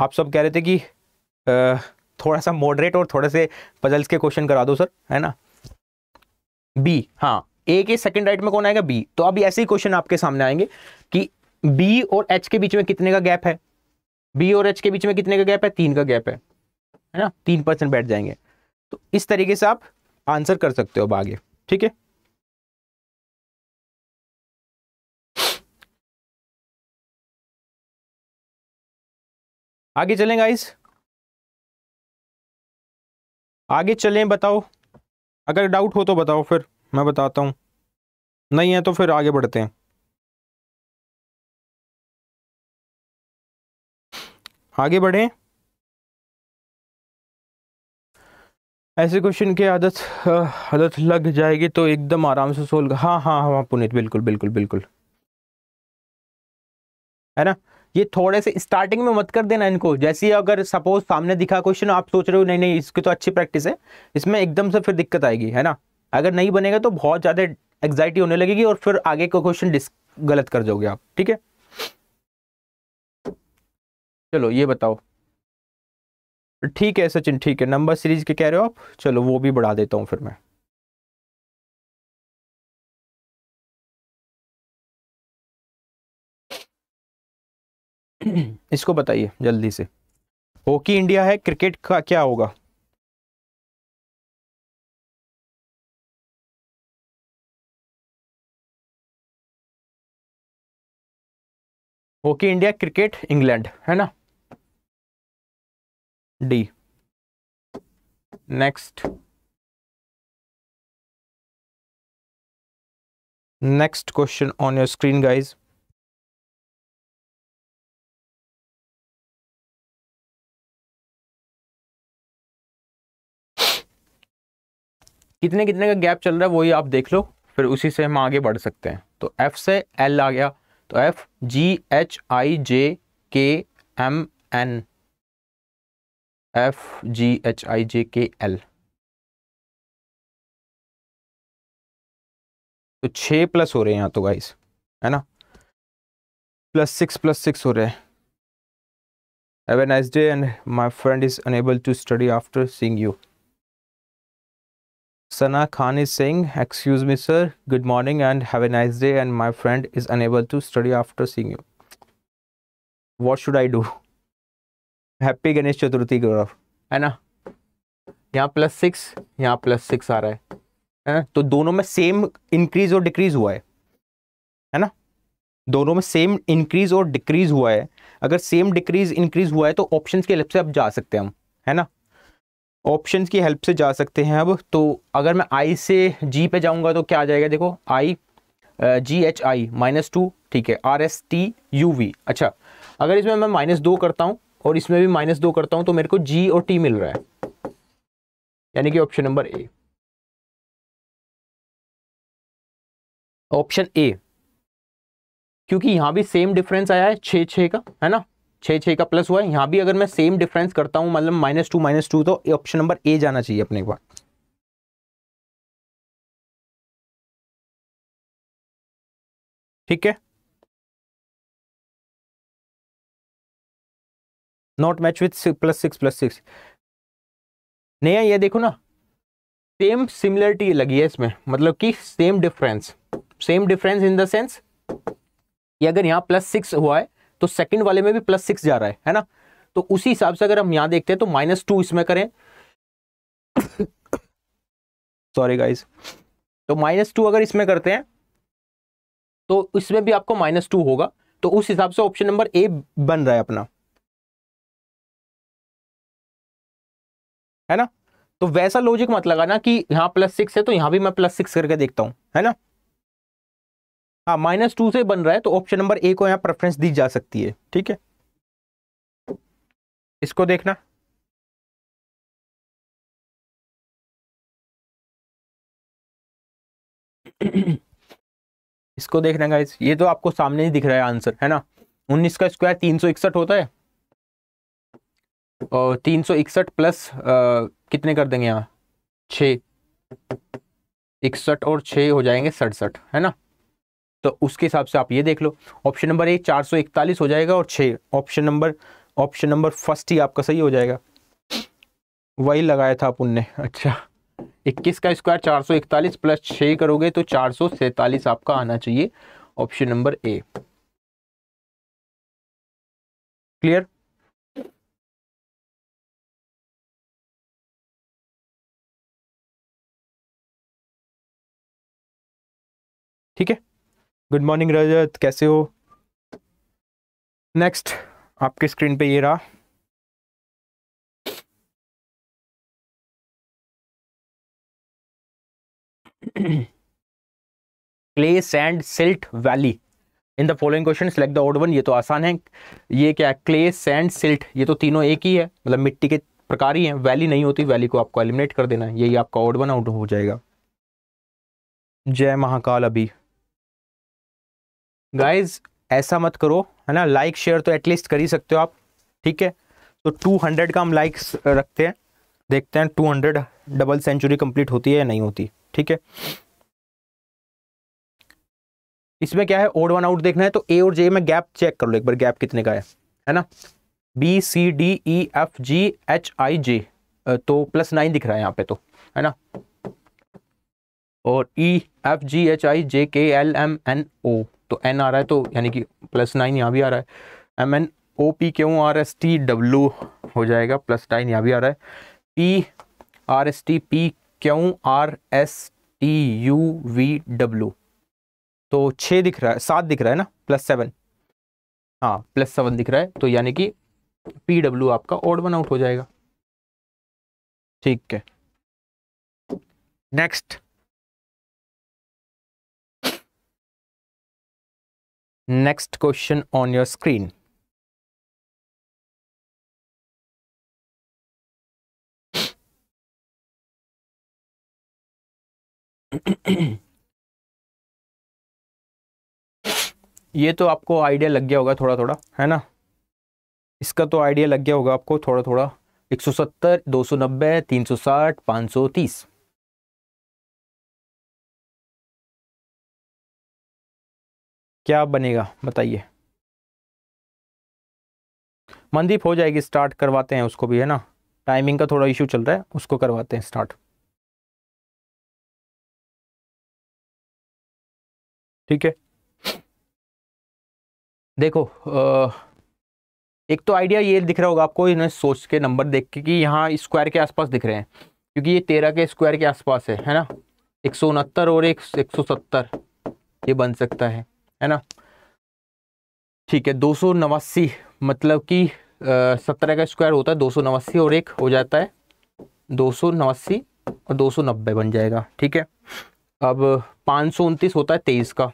आप सब कह रहे थे कि थोड़ा सा मॉडरेट और थोड़े से पजल्स के क्वेश्चन करा दो सर है ना बी हाँ ए के सेकंड राइट में कौन आएगा बी तो अब ऐसे ही क्वेश्चन आपके सामने आएंगे कि बी और एच के बीच में कितने का गैप है बी और एच के बीच में कितने का गैप है तीन का गैप है है ना तीन परसेंट बैठ जाएंगे तो इस तरीके से आप आंसर कर सकते हो अब आगे ठीक है आगे चलें गाइस आगे चलें बताओ अगर डाउट हो तो बताओ फिर मैं बताता हूं नहीं है तो फिर आगे बढ़ते हैं आगे बढ़ें ऐसे क्वेश्चन की आदत आदत लग जाएगी तो एकदम आराम से सोल्व हाँ हाँ हाँ पुनीत बिल्कुल बिल्कुल बिल्कुल है ना ये थोड़े से स्टार्टिंग में मत कर देना इनको जैसे ही अगर सपोज सामने दिखा क्वेश्चन आप सोच रहे हो नहीं नहीं इसकी तो अच्छी प्रैक्टिस है इसमें एकदम से फिर दिक्कत आएगी है ना अगर नहीं बनेगा तो बहुत ज़्यादा एग्जाइटी होने लगेगी और फिर आगे का क्वेश्चन गलत कर जाओगे आप ठीक है चलो ये बताओ ठीक है सचिन ठीक है नंबर सीरीज के कह रहे हो आप चलो वो भी बढ़ा देता हूँ फिर मैं इसको बताइए जल्दी से हॉकी इंडिया है क्रिकेट का क्या होगा हॉकी इंडिया क्रिकेट इंग्लैंड है ना D next next question on your screen guys कितने कितने का गैप चल रहा है वही आप देख लो फिर उसी से हम आगे बढ़ सकते हैं तो एफ से एल आ गया तो F G H I J K M N F G H I J K L तो छ प्लस हो रहे हैं यहाँ तो गाइस है ना प्लस सिक्स प्लस सिक्स हो रहे हैं have a nice day and my friend is unable to study after seeing you Sana Khan is saying, Excuse me, sir. Good morning and have a nice day. And my friend is unable to study after seeing you. What should I do? Happy Ganesh Chaturthi, Gaurav. है ना यहाँ plus six यहाँ plus six आ रहा है है तो दोनों में सेम इंक्रीज और डिक्रीज हुआ है है ना दोनों में सेम इंक्रीज और डिक्रीज हुआ है अगर सेम डिक्रीज इंक्रीज हुआ है तो ऑप्शंस के लिप से आप जा सकते हैं हम है ना ऑप्शंस की हेल्प से जा सकते हैं अब तो अगर मैं आई से जी पे जाऊंगा तो क्या आ जाएगा देखो I G H I minus two ठीक है R S T U V अच्छा अगर इसमें मैं माइनस दो करता हूँ और इसमें भी माइनस दो करता हूँ तो मेरे को जी और टी मिल रहा है यानी कि option number A option A क्योंकि यहाँ भी सेम डिफरेंस आया है छः छः का है ना छः छः का प्लस हुआ है यहाँ भी अगर मैं सेम डिफरेंस करता हूँ मतलब माइनस टू माइनस टू तो ऑप्शन नंबर ए जाना चाहिए अपने पास ठीक है not match with plus six plus six नया ये देखो ना सेम सिमिलरिटी लगी है इसमें मतलब कि same difference same difference in the sense ये अगर यहाँ प्लस सिक्स हुआ है तो सेकंड वाले में भी प्लस सिक्स जा रहा है है ना तो उसी हिसाब से अगर हम यहां देखते हैं तो माइनस टू इसमें करें सॉरी गाइज तो माइनस टू अगर इसमें करते हैं तो इसमें भी आपको माइनस टू होगा तो उस हिसाब से ऑप्शन नंबर ए बन रहा है अपना है ना तो वैसा लॉजिक मत लगाना कि यहां प्लस सिक्स है तो यहां भी मैं प्लस सिक्स करके देखता हूं है ना हाँ माइनस टू से बन रहा है तो ऑप्शन नंबर ए को यहाँ प्रेफरेंस दी जा सकती है ठीक है इसको देखना इसको देखना गाइस ये तो आपको सामने ही दिख रहा है आंसर है ना उन्नीस का स्क्वायर तीन सौ इकसठ होता है और तीन सौ इकसठ प्लस आ, कितने कर देंगे यहाँ छ इकसठ और छ हो जाएंगे सड़सठ है ना तो उसके हिसाब से आप ये देख लो ऑप्शन नंबर ए चार सौ इकतालीस हो जाएगा और छ option number option number first ही आपका सही हो जाएगा वही लगाया था अपन ने अच्छा इक्कीस का स्क्वायर चार सौ इकतालीस प्लस छ करोगे तो चार सौ सैतालीस आपका आना चाहिए ऑप्शन नंबर ए क्लियर ठीक है गुड मॉर्निंग रजत कैसे हो नेक्स्ट आपके स्क्रीन पे ये रहा clay sand silt valley in the following question select the odd one ये तो आसान है ये क्या है क्ले सैंड सिल्ट ये तो तीनों एक ही है मतलब मिट्टी के प्रकार ही है वैली नहीं होती वैली को आपको एलिमिनेट कर देना है यही आपका ओड वन आउट हो जाएगा जय महाकाल अभी गाइज ऐसा मत करो है ना लाइक शेयर तो एटलीस्ट कर ही सकते हो आप ठीक है तो 200 का हम लाइक्स रखते हैं देखते हैं 200 डबल सेंचुरी कंप्लीट होती है या नहीं होती ठीक है इसमें क्या है ओड वन आउट देखना है तो ए और जे में गैप चेक कर लो एक बार गैप कितने का है है ना B C D E F G H I J तो प्लस नाइन दिख रहा है यहाँ पे तो है ना और ई F G H I J K L M N ओ तो एन आ रहा है तो यानी कि प्लस नाइन यहाँ भी आ रहा है M N O P Q R S T W हो जाएगा प्लस टाइन यहाँ भी आ रहा है P R S T P Q R S T U V W तो छः दिख रहा है सात दिख रहा है ना प्लस सेवन हाँ प्लस सेवन दिख रहा है तो यानी कि पी डब्ल्यू आपका ओड वन आउट हो जाएगा ठीक है next next question on your screen. ये तो आपको आइडिया लग गया होगा थोड़ा थोड़ा है ना इसका तो आइडिया लग गया होगा आपको थोड़ा थोड़ा 170, 290, 360, 530 क्या बनेगा बताइए मनदीप हो जाएगी स्टार्ट करवाते हैं उसको भी है ना टाइमिंग का थोड़ा इशू चल रहा है उसको करवाते हैं स्टार्ट ठीक है देखो आ, एक तो आइडिया ये दिख रहा होगा आपको इन्हें सोच के नंबर देख के कि यहाँ स्क्वायर के आसपास दिख रहे हैं क्योंकि ये तेरह के स्क्वायर के आसपास है है ना एक सौ उनहत्तर और एक सौ सत्तर ये बन सकता है है ना ठीक है दो मतलब कि सत्रह का स्क्वायर होता है दो और एक हो जाता है दो और दो बन जाएगा ठीक है अब पाँच होता है तेईस का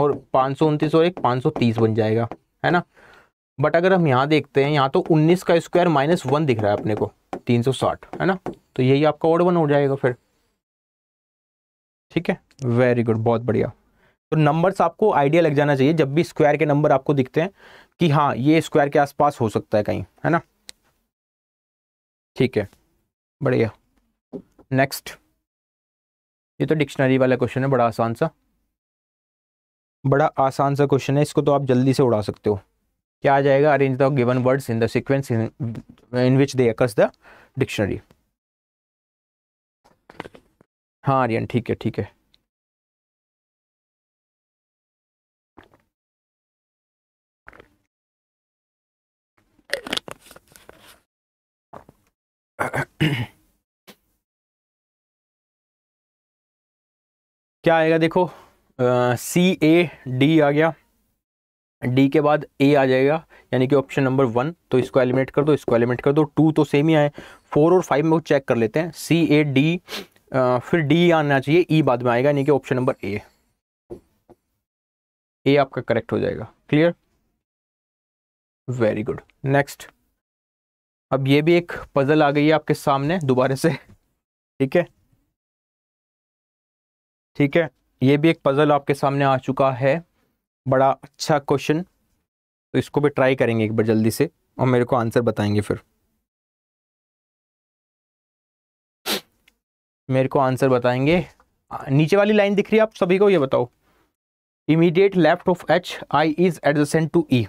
और पाँच और एक पाँच बन जाएगा है ना बट अगर हम यहाँ देखते हैं यहाँ तो 19 का स्क्वायर माइनस वन दिख रहा है अपने को 360 है ना तो यही आपका ओड वन हो जाएगा फिर ठीक है वेरी गुड बहुत बढ़िया तो नंबर्स आपको आइडिया लग जाना चाहिए जब भी स्क्वायर के नंबर आपको दिखते हैं कि हाँ ये स्क्वायर के आसपास हो सकता है कहीं है ना ठीक है बढ़िया नेक्स्ट ये तो डिक्शनरी वाला क्वेश्चन है बड़ा आसान सा बड़ा आसान सा क्वेश्चन है इसको तो आप जल्दी से उड़ा सकते हो क्या आ जाएगा arrange the given words in the sequence in which they occur the dictionary हाँ आर्यन ठीक है ठीक है क्या आएगा देखो सी ए डी आ गया डी के बाद ए आ जाएगा यानी कि ऑप्शन नंबर वन तो इसको एलिमिनेट कर दो इसको एलिमिनेट कर दो टू तो सेम ही आए फोर और फाइव में वो चेक कर लेते हैं सी ए डी फिर डी आना चाहिए ई e बाद में आएगा यानी कि ऑप्शन नंबर ए ए आपका करेक्ट हो जाएगा क्लियर वेरी गुड नेक्स्ट अब ये भी एक पजल आ गई है आपके सामने दोबारा से ठीक है ठीक है ये भी एक पजल आपके सामने आ चुका है बड़ा अच्छा क्वेश्चन तो इसको भी ट्राई करेंगे एक बार जल्दी से और मेरे को आंसर बताएंगे फिर मेरे को आंसर बताएंगे नीचे वाली लाइन दिख रही है आप सभी को ये बताओ immediate left of H I is adjacent to E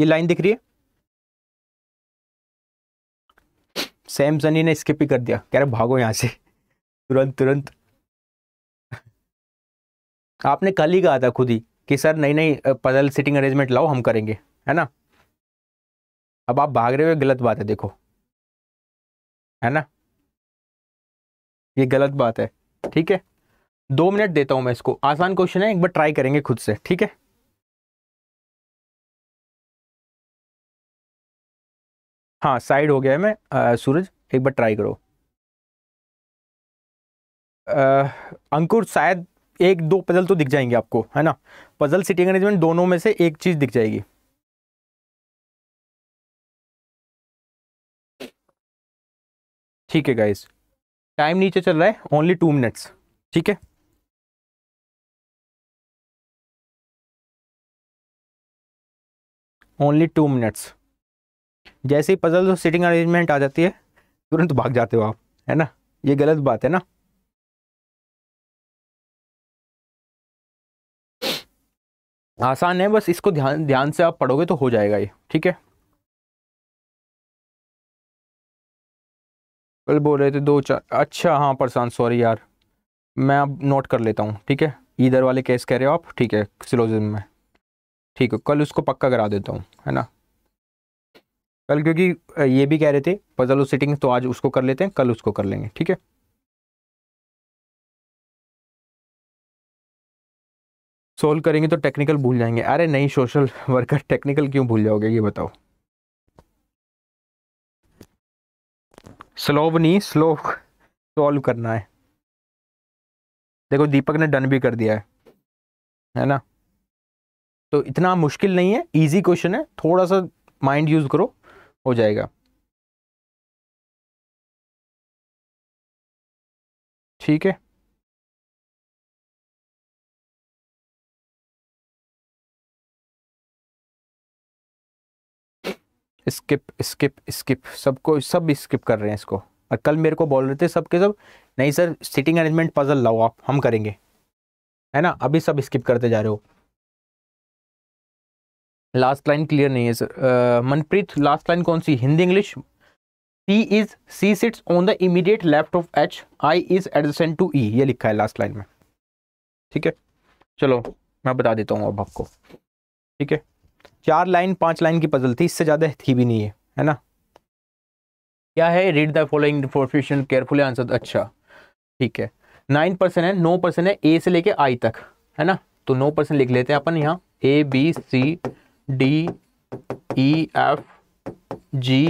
ये लाइन दिख रही है सैम सनी ने स्किप ही कर दिया कह रहे भागो यहाँ से तुरंत तुरंत आपने कल ही कहा था खुद ही कि सर नई नई पदल सिटिंग अरेंजमेंट लाओ हम करेंगे है ना अब आप भाग रहे हो गलत बात है देखो है ना ये गलत बात है ठीक है दो मिनट देता हूँ मैं इसको आसान क्वेश्चन है एक बार ट्राई करेंगे खुद से ठीक है हाँ साइड हो गया है मैं आ, सूरज एक बार ट्राई करो आ, अंकुर शायद एक दो पजल तो दिख जाएंगे आपको है ना पजल सिटी मैनेजमेंट दोनों में से एक चीज़ दिख जाएगी ठीक है गाइस टाइम नीचे चल रहा है ओनली टू मिनट्स ठीक है ओनली टू मिनट्स जैसे ही पजल तो सिटिंग अरेंजमेंट आ जाती है तुरंत भाग जाते हो आप है ना ये गलत बात है ना आसान है बस इसको ध्यान ध्यान से आप पढ़ोगे तो हो जाएगा ये ठीक है कल बोल रहे थे दो चार अच्छा हाँ प्रशांत सॉरी यार मैं अब नोट कर लेता हूँ ठीक है इधर वाले केस कह रहे हो आप ठीक है सिलोजन में ठीक है कल उसको पक्का करा देता हूँ है ना कल क्योंकि ये भी कह रहे थे पजल और सिटिंग तो आज उसको कर लेते हैं कल उसको कर लेंगे ठीक है सोल्व करेंगे तो टेक्निकल भूल जाएंगे अरे नहीं सोशल वर्कर टेक्निकल क्यों भूल जाओगे ये बताओ स्लोव नहीं स्लो सोल्व करना है देखो दीपक ने डन भी कर दिया है है ना तो इतना मुश्किल नहीं है इजी क्वेश्चन है थोड़ा सा माइंड यूज़ करो हो जाएगा ठीक है स्किप स्किप स्किप सबको सब स्किप कर रहे हैं इसको और कल मेरे को बोल रहे थे सबके सब नहीं सर सीटिंग अरेंजमेंट पजल लाओ आप हम करेंगे है ना अभी सब स्किप करते जा रहे हो लास्ट लाइन क्लियर नहीं है सर मनप्रीत लास्ट लाइन कौन सी हिंदी इंग्लिश सी is C sits on the immediate left of H I is adjacent to E ये लिखा है लास्ट लाइन में ठीक है चलो मैं बता देता हूँ अब आपको ठीक है चार लाइन पांच लाइन की पजल थी इससे ज़्यादा थी भी नहीं है है ना क्या है read the following profession carefully answer अच्छा ठीक है नाइन परसेंट है नौ परसेंट है ए से लेके आई तक है ना तो नौ परसेंट लिख लेते हैं अपन यहाँ A B C D E F G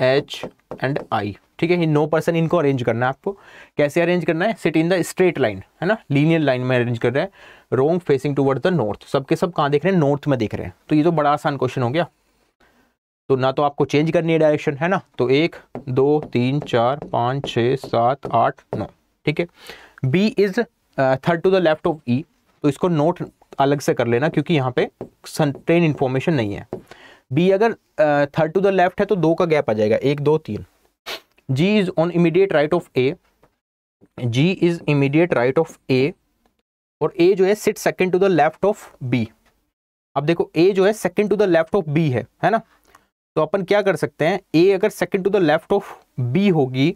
H and I ठीक है ये नौ पर्सन इनको अरेंज करना है आपको कैसे अरेंज करना है sit in the straight line है ना लीनियर लाइन में अरेंज कर रहे हैं wrong facing toward the north सबके सब कहाँ देख रहे हैं नॉर्थ में देख रहे हैं तो ये तो बड़ा आसान क्वेश्चन हो गया तो ना तो आपको चेंज करनी है डायरेक्शन है ना तो एक दो तीन चार पाँच छः सात आठ नौ ठीक है B is third to the left of E तो इसको नोट अलग से कर लेना क्योंकि यहाँ पे ट्रेन इन्फॉर्मेशन नहीं है बी अगर थर्ड टू द लेफ्ट है तो दो का गैप आ जाएगा एक दो तीन G is on immediate right of A G is immediate right of A और ए जो है sit second to the left of B अब देखो ए जो है second to the left of B है है ना तो अपन क्या कर सकते हैं ए अगर second to the left of B होगी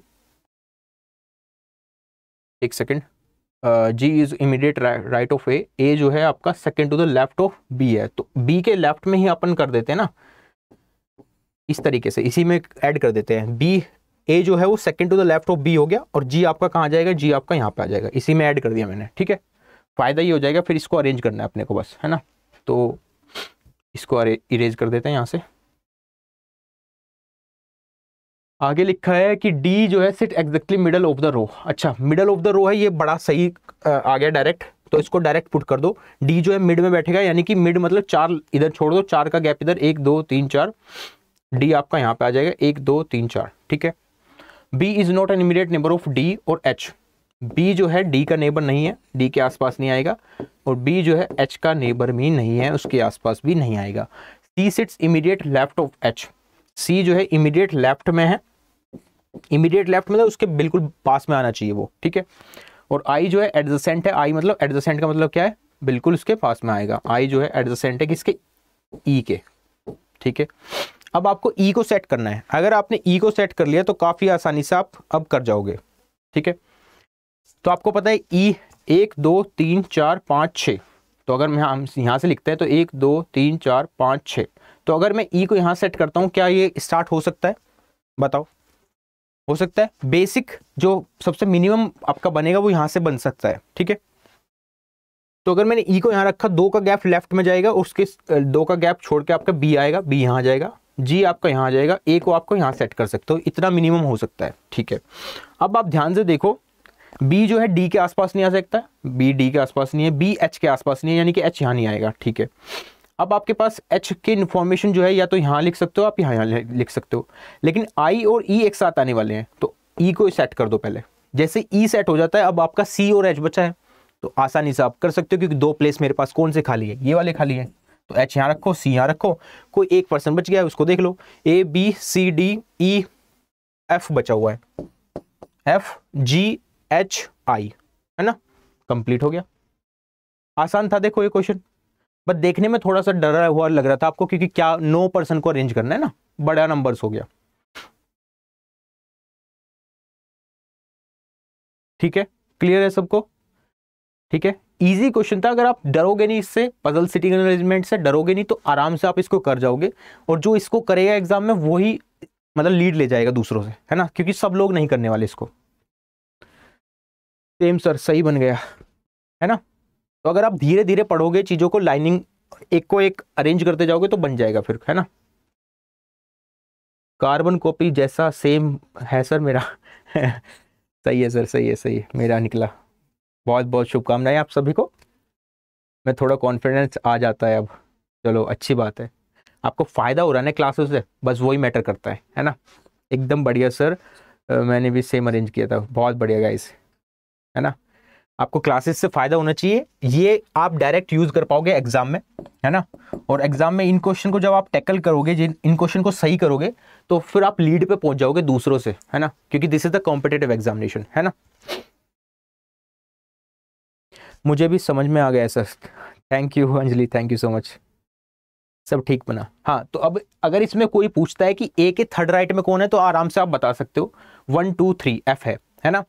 एक second G is immediate right of A A जो है आपका second to the left of B है तो बी के लेफ्ट में ही अपन कर देते हैं ना इस तरीके से इसी में ऐड कर देते हैं बी ए जो है वो second to the left of B हो गया और जी आपका कहाँ जाएगा जी आपका यहाँ पे आ जाएगा इसी में ऐड कर दिया मैंने ठीक है फ़ायदा ये हो जाएगा फिर इसको अरेंज करना है अपने को बस है ना तो इसको इरेज कर देते हैं यहाँ से आगे लिखा है कि डी जो है sit exactly middle of the row अच्छा मिडल ऑफ द रो है ये बड़ा सही आ गया डायरेक्ट तो इसको डायरेक्ट पुट कर दो डी जो है मिड में बैठेगा यानी कि मिड मतलब चार इधर छोड़ दो चार का गैप इधर एक दो तीन चार डी आपका यहाँ पे आ जाएगा एक दो तीन चार ठीक है B is not an immediate neighbour of D और एच बी जो है डी का नेबर नहीं है डी के आसपास नहीं आएगा और बी जो है एच का नेबर भी नहीं है उसके आसपास भी नहीं आएगा C sits immediate left of H C जो है इमीडिएट लेफ्ट में है इमीडिएट लेफ्ट मतलब उसके बिल्कुल पास में आना चाहिए वो ठीक है और आई जो है एडजसेंट है आई मतलब एडजसेंट का मतलब क्या है बिल्कुल उसके पास में आएगा आई जो है एडजसेंट है किसके ई e के ठीक है अब आपको ई e को सेट करना है अगर आपने ई e को सेट कर लिया तो काफ़ी आसानी से आप अब कर जाओगे ठीक है तो आपको पता है ई e एक दो तीन चार पाँच छ तो अगर मैं हम यहाँ से लिखते हैं तो एक दो तीन चार पाँच छः तो अगर मैं ई e को यहाँ सेट करता हूँ क्या ये स्टार्ट हो सकता है बताओ हो सकता है बेसिक जो सबसे मिनिमम आपका बनेगा वो यहां से बन सकता है ठीक है तो अगर मैंने ई e को यहां रखा दो का गैप लेफ्ट में जाएगा उसके दो का गैप छोड़ के आपका बी आएगा बी यहां जाएगा जी आपका यहां आ जाएगा ए को आपको यहां सेट कर सकते हो इतना मिनिमम हो सकता है ठीक है अब आप ध्यान से देखो बी जो है डी के आसपास नहीं आ सकता बी डी के आसपास नहीं है बी एच के आसपास नहीं है यानी कि एच यहाँ नहीं आएगा ठीक है अब आपके पास एच के इन्फॉर्मेशन जो है या तो यहाँ लिख सकते हो आप यहाँ यहाँ लिख सकते हो लेकिन आई और ई e एक साथ आने वाले हैं तो ई e को सेट कर दो पहले जैसे ई e सेट हो जाता है अब आपका सी और एच बचा है तो आसानी से आप कर सकते हो क्योंकि दो प्लेस मेरे पास कौन से खाली है ये वाले खाली है तो एच यहाँ रखो सी यहाँ रखो कोई एक पर्सन बच गया है उसको देख लो A B C D E F बचा हुआ है एफ जी एच आई है ना कंप्लीट हो गया आसान था देखो ये क्वेश्चन बट देखने में थोड़ा सा डरा हुआ लग रहा था आपको क्योंकि क्या नो पर्सन को अरेंज करना है ना बड़ा नंबर्स हो गया ठीक है क्लियर है सबको ठीक है इजी क्वेश्चन था अगर आप डरोगे नहीं इससे पजल सिटिंग अरेंजमेंट से डरोगे नहीं तो आराम से आप इसको कर जाओगे और जो इसको करेगा एग्जाम में वही मतलब लीड ले जाएगा दूसरों से है ना क्योंकि सब लोग नहीं करने वाले इसको सेम सर सही बन गया है ना तो अगर आप धीरे धीरे पढ़ोगे चीज़ों को लाइनिंग एक को एक अरेंज करते जाओगे तो बन जाएगा फिर है ना कार्बन कॉपी जैसा सेम है सर मेरा सही है सर सही है सही है मेरा निकला बहुत बहुत शुभकामनाएं आप सभी को मैं थोड़ा कॉन्फिडेंस आ जाता है अब चलो अच्छी बात है आपको फ़ायदा हो रहा है ना क्लासों से बस वही मैटर करता है है ना एकदम बढ़िया सर मैंने भी सेम अरेंज किया था बहुत बढ़िया गाइस है ना आपको क्लासेस से फायदा होना चाहिए ये आप डायरेक्ट यूज कर पाओगे एग्जाम में है ना और एग्जाम में इन क्वेश्चन को जब आप टैकल करोगे जिन इन क्वेश्चन को सही करोगे तो फिर आप लीड पे पहुंच जाओगे दूसरों से है ना क्योंकि this is the competitive examination है ना मुझे भी समझ में आ गया sir thank you Anjali thank you so much सब ठीक बना हाँ तो अब अगर इसमें कोई पूछता है कि ए के थर्ड राइट में कौन है तो आराम से आप बता सकते हो वन टू थ्री एफ है है ना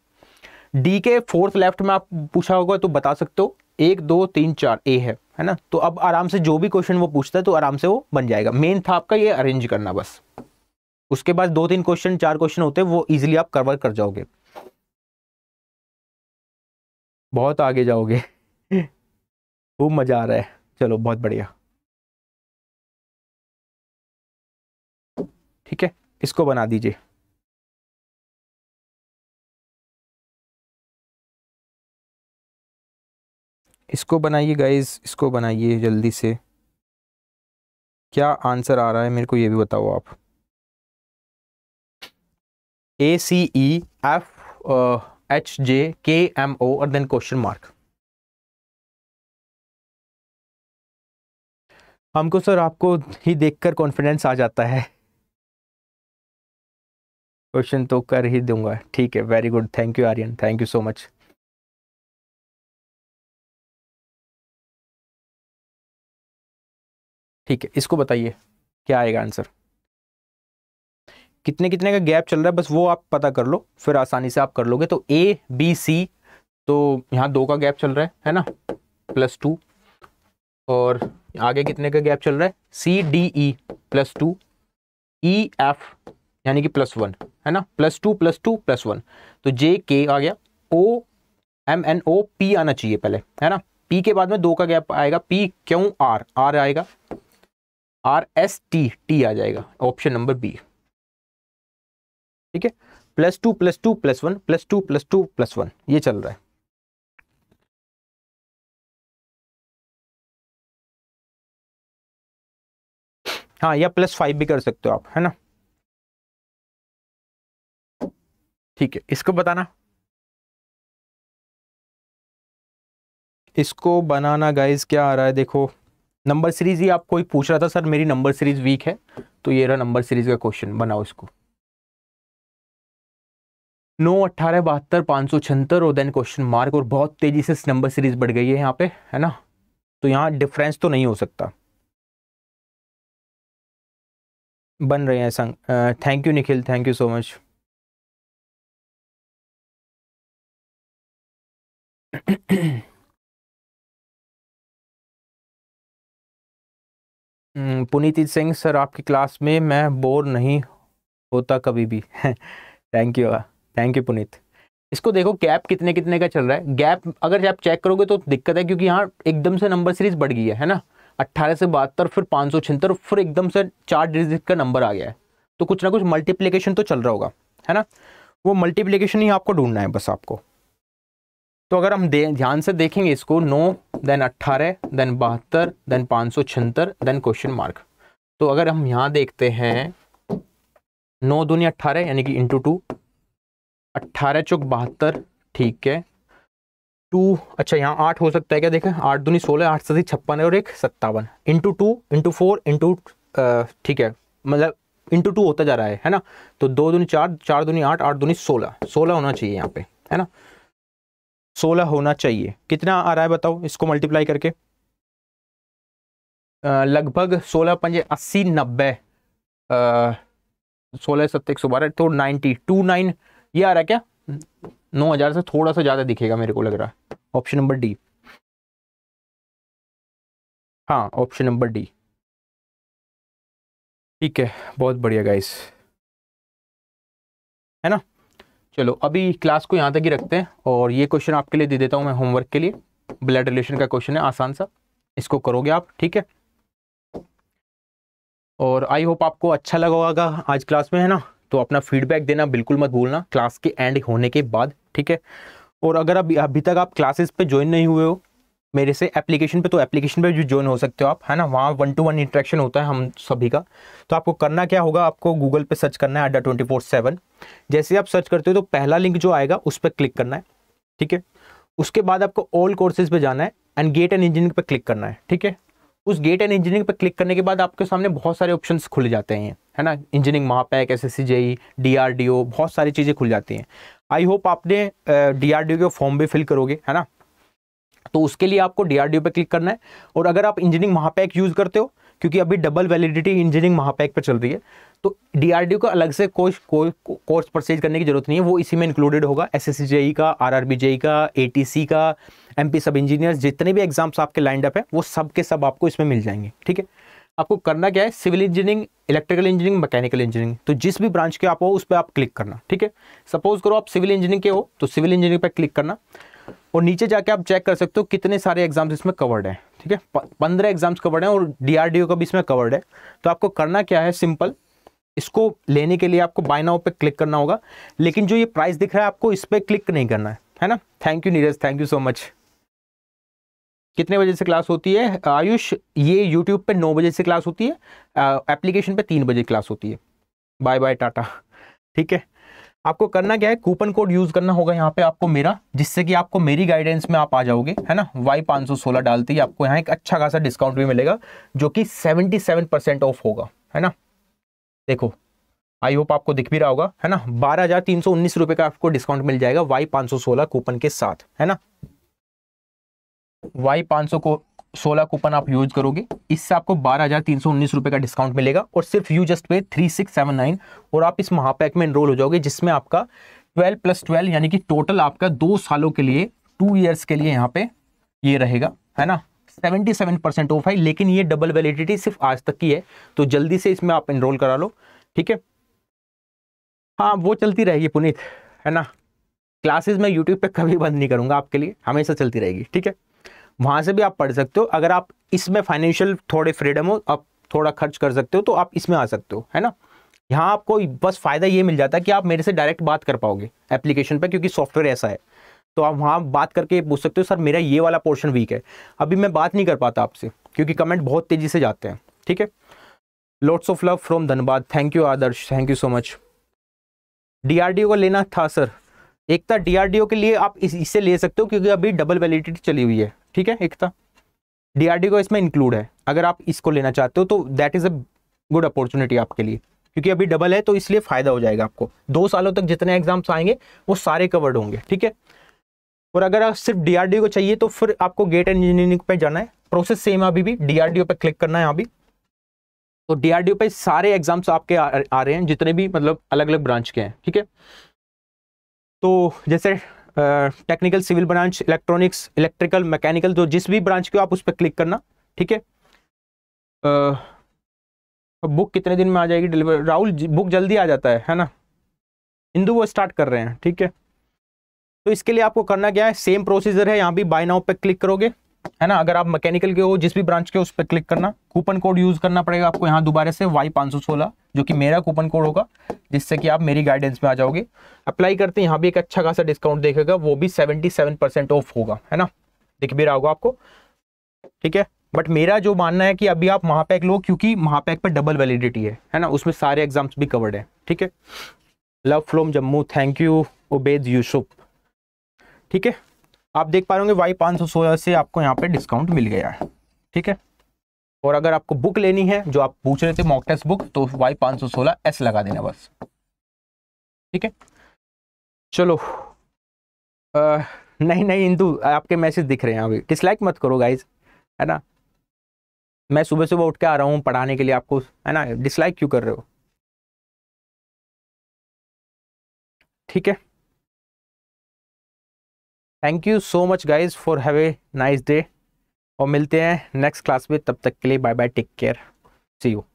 डी के फोर्थ लेफ्ट में आप पूछा होगा तो बता सकते हो एक दो तीन चार ए है है ना तो अब आराम से जो भी क्वेश्चन वो पूछता है तो आराम से वो बन जाएगा मेन था आपका ये अरेंज करना बस उसके बाद दो तीन क्वेश्चन चार क्वेश्चन होते हैं वो इजिली आप कवर कर जाओगे बहुत आगे जाओगे खूब मज़ा आ रहा है चलो बहुत बढ़िया ठीक है इसको बना दीजिए इसको बनाइए गाइज इसको बनाइए जल्दी से क्या आंसर आ रहा है मेरे को ये भी बताओ आप ए सी E F H J K M O और देन क्वेश्चन मार्क हमको सर आपको ही देखकर कॉन्फिडेंस आ जाता है क्वेश्चन तो कर ही दूंगा ठीक है very good thank you Aryan thank you so much ठीक है इसको बताइए क्या आएगा आंसर कितने कितने का गैप चल रहा है बस वो आप पता कर लो फिर आसानी से आप कर लोगे तो ए बी सी तो यहाँ दो का गैप चल रहा है है ना प्लस टू और आगे कितने का गैप चल रहा है C D E plus two E F यानी कि प्लस वन है ना plus two plus two plus one तो जे के आ गया O M N O P आना चाहिए पहले है ना पी के बाद में दो का गैप आएगा पी क्यों आर आर आएगा आर एस टी टी आ जाएगा ऑप्शन नंबर बी ठीक है plus two plus two plus one plus two plus two plus one ये चल रहा है हाँ या प्लस फाइव भी कर सकते हो आप है ना ठीक है इसको बताना इसको बनाना गाइज क्या आ रहा है देखो नंबर सीरीज ही आप कोई पूछ रहा था सर मेरी नंबर सीरीज वीक है तो ये रहा नंबर सीरीज का क्वेश्चन बनाओ इसको नौ अट्ठारह बहत्तर पाँच सौ छहत्तर और देन क्वेश्चन मार्क और बहुत तेजी से नंबर सीरीज बढ़ गई है यहाँ पे है ना तो यहाँ डिफरेंस तो नहीं हो सकता बन रहे हैं संग thank you Nikhil thank you so much hmm, Puneet Singh sir आपकी क्लास में मैं बोर नहीं होता कभी भी thank you thank you Puneet इसको देखो गैप कितने कितने का चल रहा है गैप अगर आप चेक करोगे तो दिक्कत है क्योंकि यहाँ एकदम से नंबर सीरीज बढ़ गई है है ना अट्ठारह से बहत्तर फिर पाँच सौ छिहत्तर फिर एकदम से चार डिजिट का नंबर आ गया है तो कुछ ना कुछ मल्टीप्लीकेशन तो चल रहा होगा है ना वो मल्टीप्लीकेशन ही आपको ढूंढना है बस आपको तो अगर हम ध्यान से देखेंगे इसको नौ देन अट्ठारह देन बहत्तर देन पाँच सौ छिहत्तर देन क्वेश्चन मार्क तो अगर हम यहाँ देखते हैं नौ दूनी अट्ठारह यानी कि इंटू टू अट्ठारह चौक बहत्तर ठीक है टू अच्छा यहाँ आठ हो सकता है क्या देखें आठ दूनी सोलह आठ सदी छप्पन और एक सत्तावन into two into four into ठीक है मतलब इंटू टू होता जा रहा है है ना तो दो दूनी चार चार दूनी आठ आठ दूनी सोलह सोलह होना चाहिए यहाँ पे है ना सोलह होना चाहिए कितना आ रहा है बताओ इसको मल्टीप्लाई करके लगभग सोलह पंजे अस्सी नब्बे सोलह सत्तर एक सौ बारह तो नाइनटी टू नाइन ये आ रहा है क्या नौ हज़ार से थोड़ा सा ज़्यादा दिखेगा मेरे को लग रहा है ऑप्शन नंबर डी हाँ ऑप्शन नंबर डी ठीक है बहुत बढ़िया गाइस है ना चलो अभी क्लास को यहाँ तक ही रखते हैं और ये क्वेश्चन आपके लिए दे देता हूँ मैं होमवर्क के लिए ब्लड रिलेशन का क्वेश्चन है आसान सा इसको करोगे आप ठीक है और आई होप आपको अच्छा लगा होगा आज क्लास में है ना तो अपना फीडबैक देना बिल्कुल मत भूलना क्लास के एंड होने के बाद ठीक है और अगर अभी अभी तक आप क्लासेस पे ज्वाइन नहीं हुए हो मेरे से एप्लीकेशन पे तो एप्लीकेशन पे भी ज्वाइन हो सकते हो आप है ना वहाँ वन टू वन इंट्रैक्शन होता है हम सभी का तो आपको करना क्या होगा आपको गूगल पे सर्च करना है अड्डा ट्वेंटी फोर सेवन जैसे आप सर्च करते हो तो पहला लिंक जो आएगा उस पर क्लिक करना है ठीक है उसके बाद आपको ऑल कोर्सेज पर जाना है एंड गेट एंड इंजीनियरिंग पर क्लिक करना है ठीक है उस गेट एंड इंजीनियरिंग पर क्लिक करने के बाद आपके सामने बहुत सारे ऑप्शन खुल जाते हैं है ना इंजीनियरिंग महापैक S S C D R D O बहुत सारी चीज़ें खुल जाती हैं आई होप आपने डी आर डी ओ के फॉर्म भी फिल करोगे है ना तो उसके लिए आपको डीआरडीओ पे क्लिक करना है और अगर आप इंजीनियरिंग महापैक यूज़ करते हो क्योंकि अभी डबल वैलिडिटी इंजीनियरिंग महापैक पर चल रही है तो डीआरडीओ का अलग से कोर्स कोर्स परचेज करने की जरूरत नहीं है वो इसी में इंक्लूडेड होगा एस एस e का आर आर e का ए का एम सब इंजीनियर जितने भी एग्जाम्स आपके लाइंड अप है वो सब के सब आपको इसमें मिल जाएंगे ठीक है आपको करना क्या है civil engineering electrical engineering mechanical engineering तो जिस भी ब्रांच के आप हो उस पर आप क्लिक करना ठीक है सपोज करो आप सिविल इंजीनियरिंग के हो तो सिविल इंजीनियरिंग पर क्लिक करना और नीचे जाके आप चेक कर सकते हो कितने सारे एग्जाम्स इसमें कवर्ड हैं ठीक है पंद्रह एग्जाम्स कवर्ड हैं और डीआरडीओ का भी इसमें कवर्ड है तो आपको करना क्या है सिंपल इसको लेने के लिए आपको बाय नाउ पे क्लिक करना होगा लेकिन जो ये प्राइस दिख रहा है आपको इस पर क्लिक नहीं करना है है ना thank you Neeraj thank you so much कितने बजे से क्लास होती है आयुष ये यूट्यूब पे नौ बजे से क्लास होती है एप्लीकेशन पे तीन बजे क्लास होती है बाय बाय टाटा ठीक है आपको करना क्या है कूपन कोड यूज करना होगा यहाँ पे आपको मेरा जिससे कि आपको मेरी गाइडेंस में आप आ जाओगे है ना वाई पाँच सौ सोलह डालते ही आपको यहाँ एक अच्छा खासा डिस्काउंट भी मिलेगा जो कि सेवेंटी सेवन परसेंट ऑफ होगा है ना देखो आई होप आपको दिख भी रहा होगा है ना बारह हजार तीन सौ उन्नीस रुपए का आपको डिस्काउंट मिल जाएगा वाई पाँच सौ सोलह कूपन के साथ है ना वाई पाँच सौ को सोलह कूपन आप यूज करोगे इससे आपको बारह हज़ार तीन सौ उन्नीस रुपए का डिस्काउंट मिलेगा और सिर्फ you just pay three six seven nine और आप इस महापैक में इनरोल हो जाओगे जिसमें आपका ट्वेल्व प्लस ट्वेल्व यानी कि टोटल आपका दो सालों के लिए टू ईयर्स के लिए यहाँ पे ये रहेगा है ना सेवेंटी सेवन परसेंट ऑफ है लेकिन ये डबल वैलिडिटी सिर्फ आज तक की है तो जल्दी से इसमें आप इनरोल करा लो ठीक है हाँ वो चलती रहेगी पुनीत है ना क्लासेस मैं यूट्यूब पर कभी बंद नहीं करूँगा आपके लिए हमेशा चलती रहेगी ठीक है वहाँ से भी आप पढ़ सकते हो अगर आप इसमें फाइनेंशियल थोड़े फ्रीडम हो आप थोड़ा खर्च कर सकते हो तो आप इसमें आ सकते हो है ना यहाँ आपको बस फ़ायदा ये मिल जाता है कि आप मेरे से डायरेक्ट बात कर पाओगे एप्लीकेशन पर क्योंकि सॉफ्टवेयर ऐसा है तो आप वहाँ बात करके पूछ सकते हो सर मेरा ये वाला पोर्शन वीक है अभी मैं बात नहीं कर पाता आपसे क्योंकि कमेंट बहुत तेज़ी से जाते हैं ठीक है lots of love from Dhanbad thank you Adarsh thank you so much DRDO का लेना था सर एक था डीआरडीओ के लिए आप इस, इससे ले सकते हो क्योंकि अभी डबल वैलिडिटी चली हुई है ठीक है एक था डीआरडी को इसमें इंक्लूड है अगर आप इसको लेना चाहते हो तो that is a good opportunity आपके लिए क्योंकि अभी डबल है तो इसलिए फायदा हो जाएगा आपको दो सालों तक जितने एग्जाम्स आएंगे वो सारे कवर्ड होंगे ठीक है और अगर आप सिर्फ डीआरडीओ को चाहिए तो फिर आपको गेट एंड इंजीनियरिंग पे जाना है प्रोसेस सेम अभी भी डीआरडीओ पे क्लिक करना है अभी तो डीआरडीओ पे सारे एग्जाम्स आपके आ, आ रहे हैं जितने भी मतलब अलग अलग ब्रांच के हैं ठीक है तो जैसे technical civil branch electronics electrical mechanical जो जिस भी ब्रांच के हो आप उस पर क्लिक करना ठीक है बुक कितने दिन में आ जाएगी डिलीवर राहुल बुक जल्दी आ जाता है है ना हिंदू वो स्टार्ट कर रहे हैं ठीक है तो इसके लिए आपको करना क्या है सेम प्रोसीजर है यहाँ भी बाय नाउ पे क्लिक करोगे है ना अगर आप मैकेनिकल के हो जिस भी ब्रांच के उस पर क्लिक करना कूपन कोड यूज करना पड़ेगा आपको यहाँ दोबारा से वाई पाँच जो कि मेरा कूपन कोड होगा जिससे कि आप मेरी गाइडेंस में आ जाओगे अप्लाई करते हैं यहाँ भी एक अच्छा खासा डिस्काउंट देखेगा वो भी सेवेंटी सेवन परसेंट ऑफ होगा है ना दिख भी रहा होगा आपको ठीक है बट मेरा जो मानना है कि अभी आप महापैक लो क्योंकि महापैक पर डबल वैलिडिटी है है ना उसमें सारे एग्जाम्स भी कवर्ड है ठीक है love from Jammu thank you Ubaid Yusuf ठीक है आप देख पा रहे होंगे वाई पाँच सौ सोलह से आपको यहाँ पे डिस्काउंट मिल गया है ठीक है और अगर आपको बुक लेनी है जो आप पूछ रहे थे मॉक टेस्ट बुक तो वाई पाँच सौ सोलह एस लगा देना बस ठीक है चलो आ, नहीं नहीं इंदू आपके मैसेज दिख रहे हैं अभी डिसलाइक मत करो गाइज है ना मैं सुबह सुबह उठ के आ रहा हूँ पढ़ाने के लिए आपको है ना डिसलाइक क्यों कर रहे हो ठीक है thank you so much guys for have a nice day और मिलते हैं नेक्स्ट क्लास में तब तक के लिए bye bye take care see you